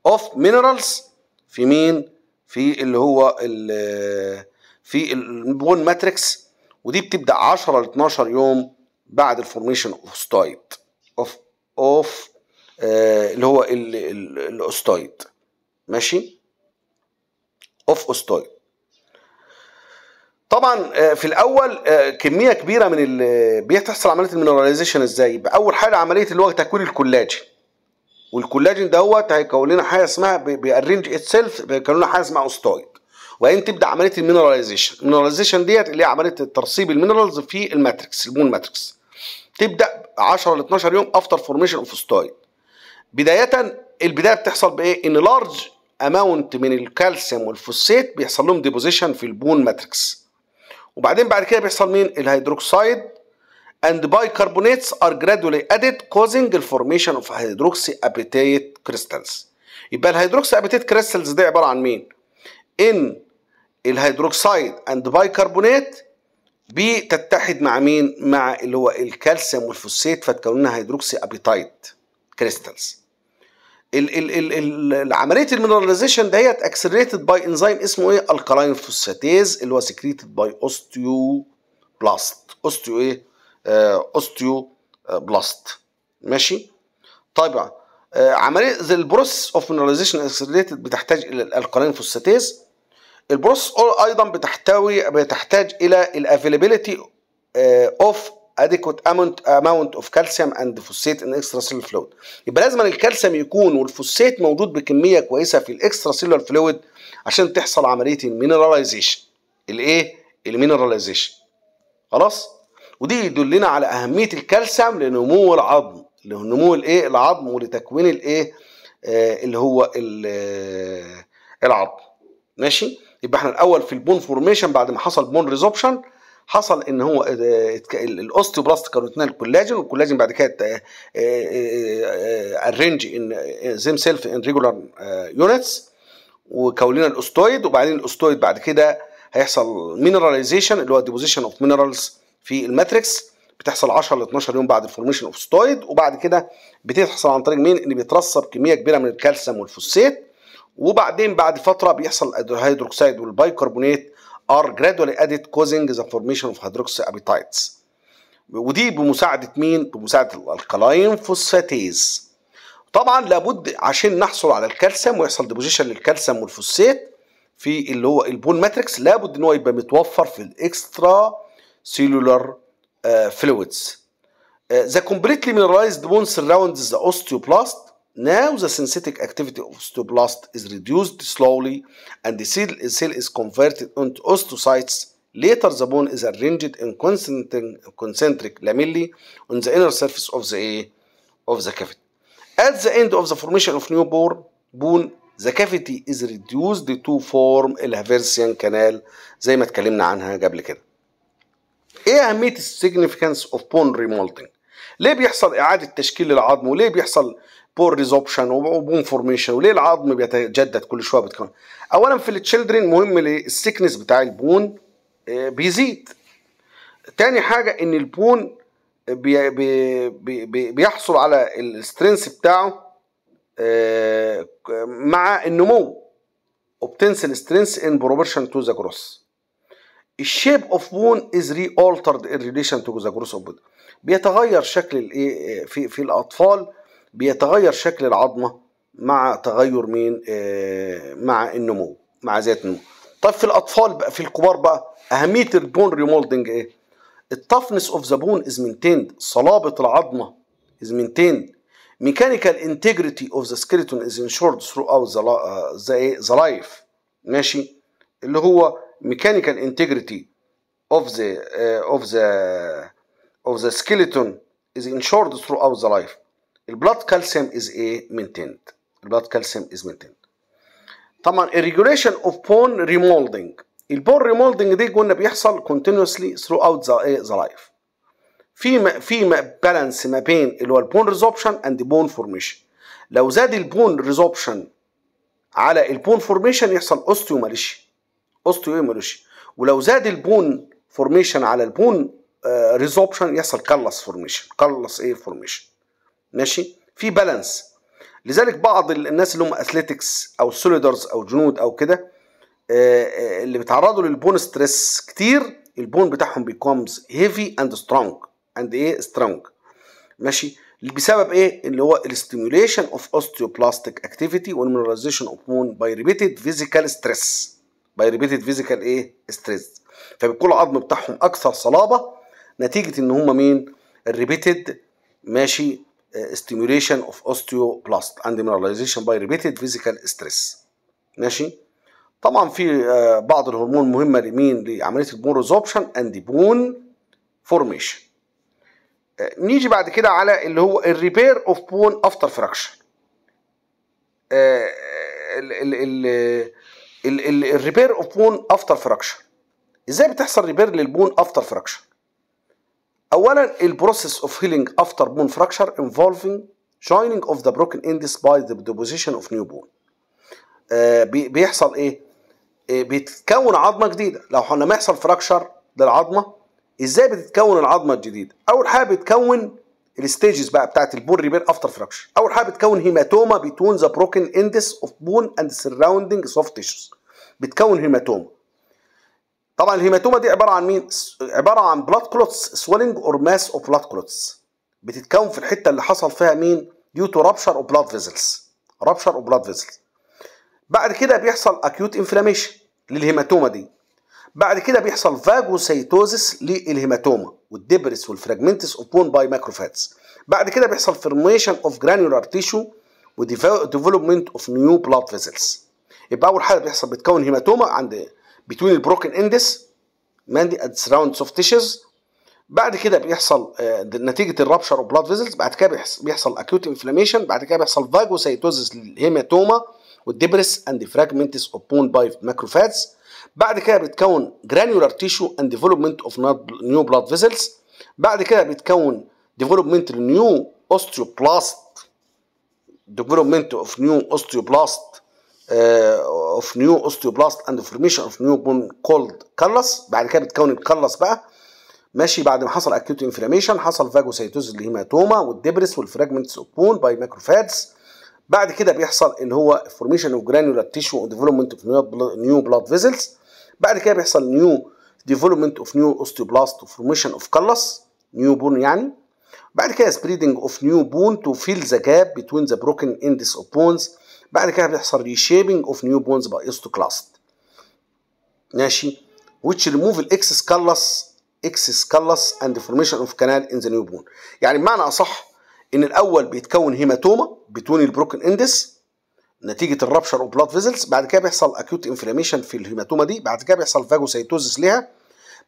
اوف مينرالز في مين في اللي هو الـ في البون ماتريكس ودي بتبدا 10 ل 12 يوم بعد الفورميشن اوف ستايد اوف اوف اللي هو الاوستايد ماشي اوف اوستايد طبعا آه، في الاول آه، كميه كبيره من بتحصل عمليه المينراليزيشن ازاي؟ باول حاجه عمليه اللي هو تكوين الكولاجين والكولاجين دوت هيكون لنا حاجه اسمها بيارينج اتسيلف بيكون لنا حاجه اسمها اوستويد وبعدين تبدا عمليه المينراليزيشن المينراليزيشن ديت اللي هي عمليه ترسيب المينرالز في الماتريكس البون ماتريكس تبدا 10 ل 12 يوم افتر فورميشن اوف اوستويد بدايه البدايه بتحصل بايه ان لارج اماونت من الكالسيوم والفوسيت بيحصل لهم ديبوزيشن في البون ماتريكس وبعدين بعد كده بيحصل مين الهيدروكسايد and bicarbonates are gradually added causing the formation of hydroxyapatite crystals يبقى الهيدروكسيابيتيت كريستلز دي عباره عن مين ان الهيدروكسيد اند بايكربونات بتتحد مع مين مع اللي هو الكالسيوم والفوسفات فتكون لنا هيدروكسي ابيتايت ال عمليه المينراليزيشن دهيت اكسلريتد باي انزيم اسمه ايه الكالين فوسفاتيز اللي هو سكريتد باي اوستيو بلاست اوستيو ايه اوستيو آه، بلاست ماشي طيب آه، عمليه the البروس اوف مينراليزيشن اكسليتد بتحتاج الى الالكالين فوسفاتيز البروس ايضا بتحتوي بتحتاج الى الافيلابيلتي اوف اديكوت adequate اماونت اوف كالسيوم اند and ان اكسترا extracellular فلويد يبقى لازم الكالسيوم يكون والفوسفات موجود بكميه كويسه في الاكسترا الاكستراسيلولر فلويد عشان تحصل عمليه المينراليزيشن الايه المينراليزيشن خلاص ودي يدلنا على اهميه الكالسيوم لنمو العظم لنمو الايه العظم ولتكوين الايه آه، اللي هو آه، العظم ماشي يبقى احنا الاول في البون فورميشن بعد ما حصل بون ريزوبشن حصل ان هو آه، الاوستيوبلاست كانوا الكولاجين والكولاجين بعد كده ارينج ان زيم سيلف ان ريجولار يونتس وكون لنا الاوستويد وبعدين الاوستويد بعد كده هيحصل مينراليزيشن اللي هو ديبوزيشن اوف مينرالز في الماتريكس بتحصل 10 ل 12 يوم بعد الفورميشن اوف ستويد وبعد كده بتحصل عن طريق مين ان بيترسب كميه كبيره من الكالسيوم والفوسفات وبعدين بعد فتره بيحصل الهيدروكسيد والبايكربونات ار جرادولي اديت كوزنج ذا فورميشن اوف هيدروكسي ابيتايتس ودي بمساعده مين بمساعده الالكالاين فوسفاتيز طبعا لابد عشان نحصل على الكالسيوم ويحصل ديبوزيشن للكالسيوم والفوسفات في اللي هو البون ماتريكس لابد ان هو يبقى متوفر في الاكسترا cellular uh, fluids. Uh, the completely mineralized bone surrounds the osteoblast. Now the synthetic activity of osteoblast is reduced slowly and the cell, cell is converted into osteocytes. Later the bone is arranged in concentric, concentric lamellae on the inner surface of the, of the cavity. At the end of the formation of new bone, the cavity is reduced to form a كانال زي ما اتكلمنا عنها قبل كده. ايه اهميه السيجنيفيكانس اوف بون ريمولتنج ليه بيحصل اعاده تشكيل للعظم وليه بيحصل بون ريزوبشن وبون فورميشن وليه العظم بيتجدد كل شويه بتكون اولا في التشيلدرن مهم ليه السكنس بتاع البون آه، بيزيد تاني حاجه ان البون بي بي بي بيحصل على السترينث بتاعه آه، مع النمو obtains strength ان بروبرشن تو ذا جروث الشيب اوف بون از ري altered in relation to the growth of bone بيتغير شكل الايه إيه، في في الاطفال بيتغير شكل العظمه مع تغير مين إيه، مع النمو مع ذات النمو طب في الاطفال بقى في الكبار بقى اهميه البون ريمولدنج ايه التفنس اوف ذا بون از مينتيند صلابه العظمه از مينتيند ميكانيكال انتجريتي اوف ذا سكيلتون از انشورد ثرو اوت ذا ذا لايف ماشي اللي هو ميكانيكال انتجريتي اوف ذا اوف ذا اوف ذا سكيلتون از انشورد ثرو throughout ذا لايف البلاد كالسيوم از ايه مينتيند البلاد كالسيوم از مينتيند طبعا الريجوليشن اوف بون ريمولدنج البون ريمولدنج دي قلنا بيحصل continuously throughout the, ذا uh, لايف في ما في ما بالانس ما بين اللي هو البون ريزوبشن اند بون فورميشن. لو زاد البون ريزوبشن على البون فورميشن يحصل اوستيوماليشيا. اوستيوميلوشي ولو زاد البون فورميشن على البون ريزوبشن آه، يحصل كلس فورميشن كلس ايه فورميشن ماشي في بالانس لذلك بعض الناس اللي هم اثليتكس او سوليدرز او جنود او كده آه، آه، اللي بيتعرضوا للبون ستريس كتير البون بتاعهم بيكومز هيفي اند سترونج اند ايه سترونج ماشي بسبب ايه اللي هو الاستيميوليشن اوف اوستيوبلاستيك اكتيفيتي والمينراليزيشن اوف بون باي ريبيتد فيزيكال ستريس باي ريبيتد فيزيكال ايه ستريس فبيكون العظم بتاعهم اكثر صلابه نتيجه ان هم مين الريبيتد ماشي ستيميوليشن اوف اوستيوبلاست اند مينراليزيشن باي ريبيتد فيزيكال ستريس ماشي طبعا في آه، بعض الهرمون مهمه لمين لعمليه البون ريزوبشن اند بون فورميشن نيجي بعد كده على اللي هو الريبير اوف بون افتر فراكشن الريبير اوف بون افتر فراكشر ازاي بتحصل ريبير للبون افتر فراكشر اولا البروسيس اوف هيلينج افتر بون فراكشر انفولفينج جوينينج اوف ذا بروكن اندس باي ذا ديبوزيشن اوف نيو بون بيحصل ايه بتتكون إيه، بيتكون عظمه جديده لو لما يحصل فراكشر للعظمه ازاي بتتكون العظمه الجديده اول حاجه بتكون الستيجز بقى بتاعت البون ريبير افتر فراكشر اول حاجه بتكون هيماتوما بتون ذا بروكن اندس اوف بون اند سراوندنج سوفت تيشوز بتكون هيماتوما طبعا الهيماتوما دي عباره عن مين عباره عن بلاد كلوتس سويلنج اور ماس اوف بلاد كلوتس بتتكون في الحته اللي حصل فيها مين ديو تو رابشر اوف بلاد فيزلز رابشر اوف بلاد فيزلز بعد كده بيحصل اكيوت انفلاميشن للهيماتوما دي بعد كده بيحصل فاجوسيتوزس للهيماتوما والدبرس والفراجمنتس اوف بون باي ماكروفاتس بعد كده بيحصل فورميشن اوف جرانيولار تيشو وديفلوبمنت اوف نيو بلاد فيزلز يبقى اول حاجه بيحصل بتكون هيماتوما عند بتوين البروكن اندس ماندي اند سراوند سوفت تيشز بعد كده بيحصل آه، نتيجه الرابشر وبلاد فيزلز بعد كده بيحصل اكيوت انفلاميشن بعد كده بيحصل فاجوسايتوزس للهيماتوما والدبرس اند فراجمنتس اوف بون بايف ماكروفاتس بعد كده بتكون جرانيولار تيشو اند ديفلوبمنت اوف نيو بلاد فيزلز بعد كده بتكون ديفلوبمنت نيو اوستيوبلاست ديفلوبمنت اوف نيو اوستيوبلاست اوف نيو اوستيوبلاست اند فورميشن اوف نيو بون كولد كارلس بعد كده بتكون الكارلس بقى ماشي بعد ما حصل اكيوت انفلاميشن حصل فاجوسيتوز الهيماتوما والدبرس والفراجمنتس اوف بون باي ماكروفاجز بعد كده بيحصل اللي هو فورميشن اوف جرانيولار تيشو وديفلوبمنت اوف نيو بلاد فيزلز بعد كده بيحصل نيو ديفلوبمنت اوف نيو اوستيوبلاست وفورميشن اوف كارلس نيو بون يعني بعد كده سبريدنج اوف نيو بون تو فيل ذا جاب بتوين ذا بروكن اندس اوف بونز بعد كده بيحصل ريشيبنج اوف نيو بونز باي اوستوكلاست ماشي which remove الاكسس كالس اكسس كالس اند فورميشن اوف كانال ان ذا نيو بون يعني بمعنى اصح ان الاول بيتكون هيماتوما بتوني البروكن اندس نتيجه الرابشر اوف بلاد فيزلز بعد كده بيحصل اكيوت انفلاميشن في الهيماتوما دي بعد كده بيحصل فاجوسيتوزس ليها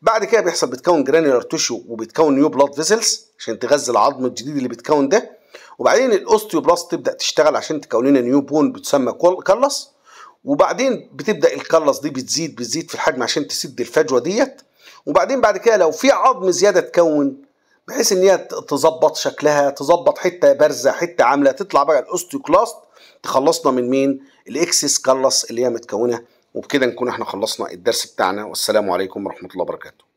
بعد كده بيحصل بتكون جرانيولار تيشو وبتكون نيو بلاد فيزلز عشان تغذي العظم الجديد اللي بيتكون ده وبعدين الاوستيوبلاست تبدا تشتغل عشان تكون لنا نيو بون بتسمى كلص وبعدين بتبدا الكلص دي بتزيد بتزيد في الحجم عشان تسد الفجوه ديت وبعدين بعد كده لو في عظم زياده تكون بحيث ان هي تظبط شكلها تظبط حته بارزه حته عامله تطلع بقى الاوستيوكلاست تخلصنا من مين الاكسس كلص اللي هي متكونه وبكده نكون احنا خلصنا الدرس بتاعنا والسلام عليكم ورحمه الله وبركاته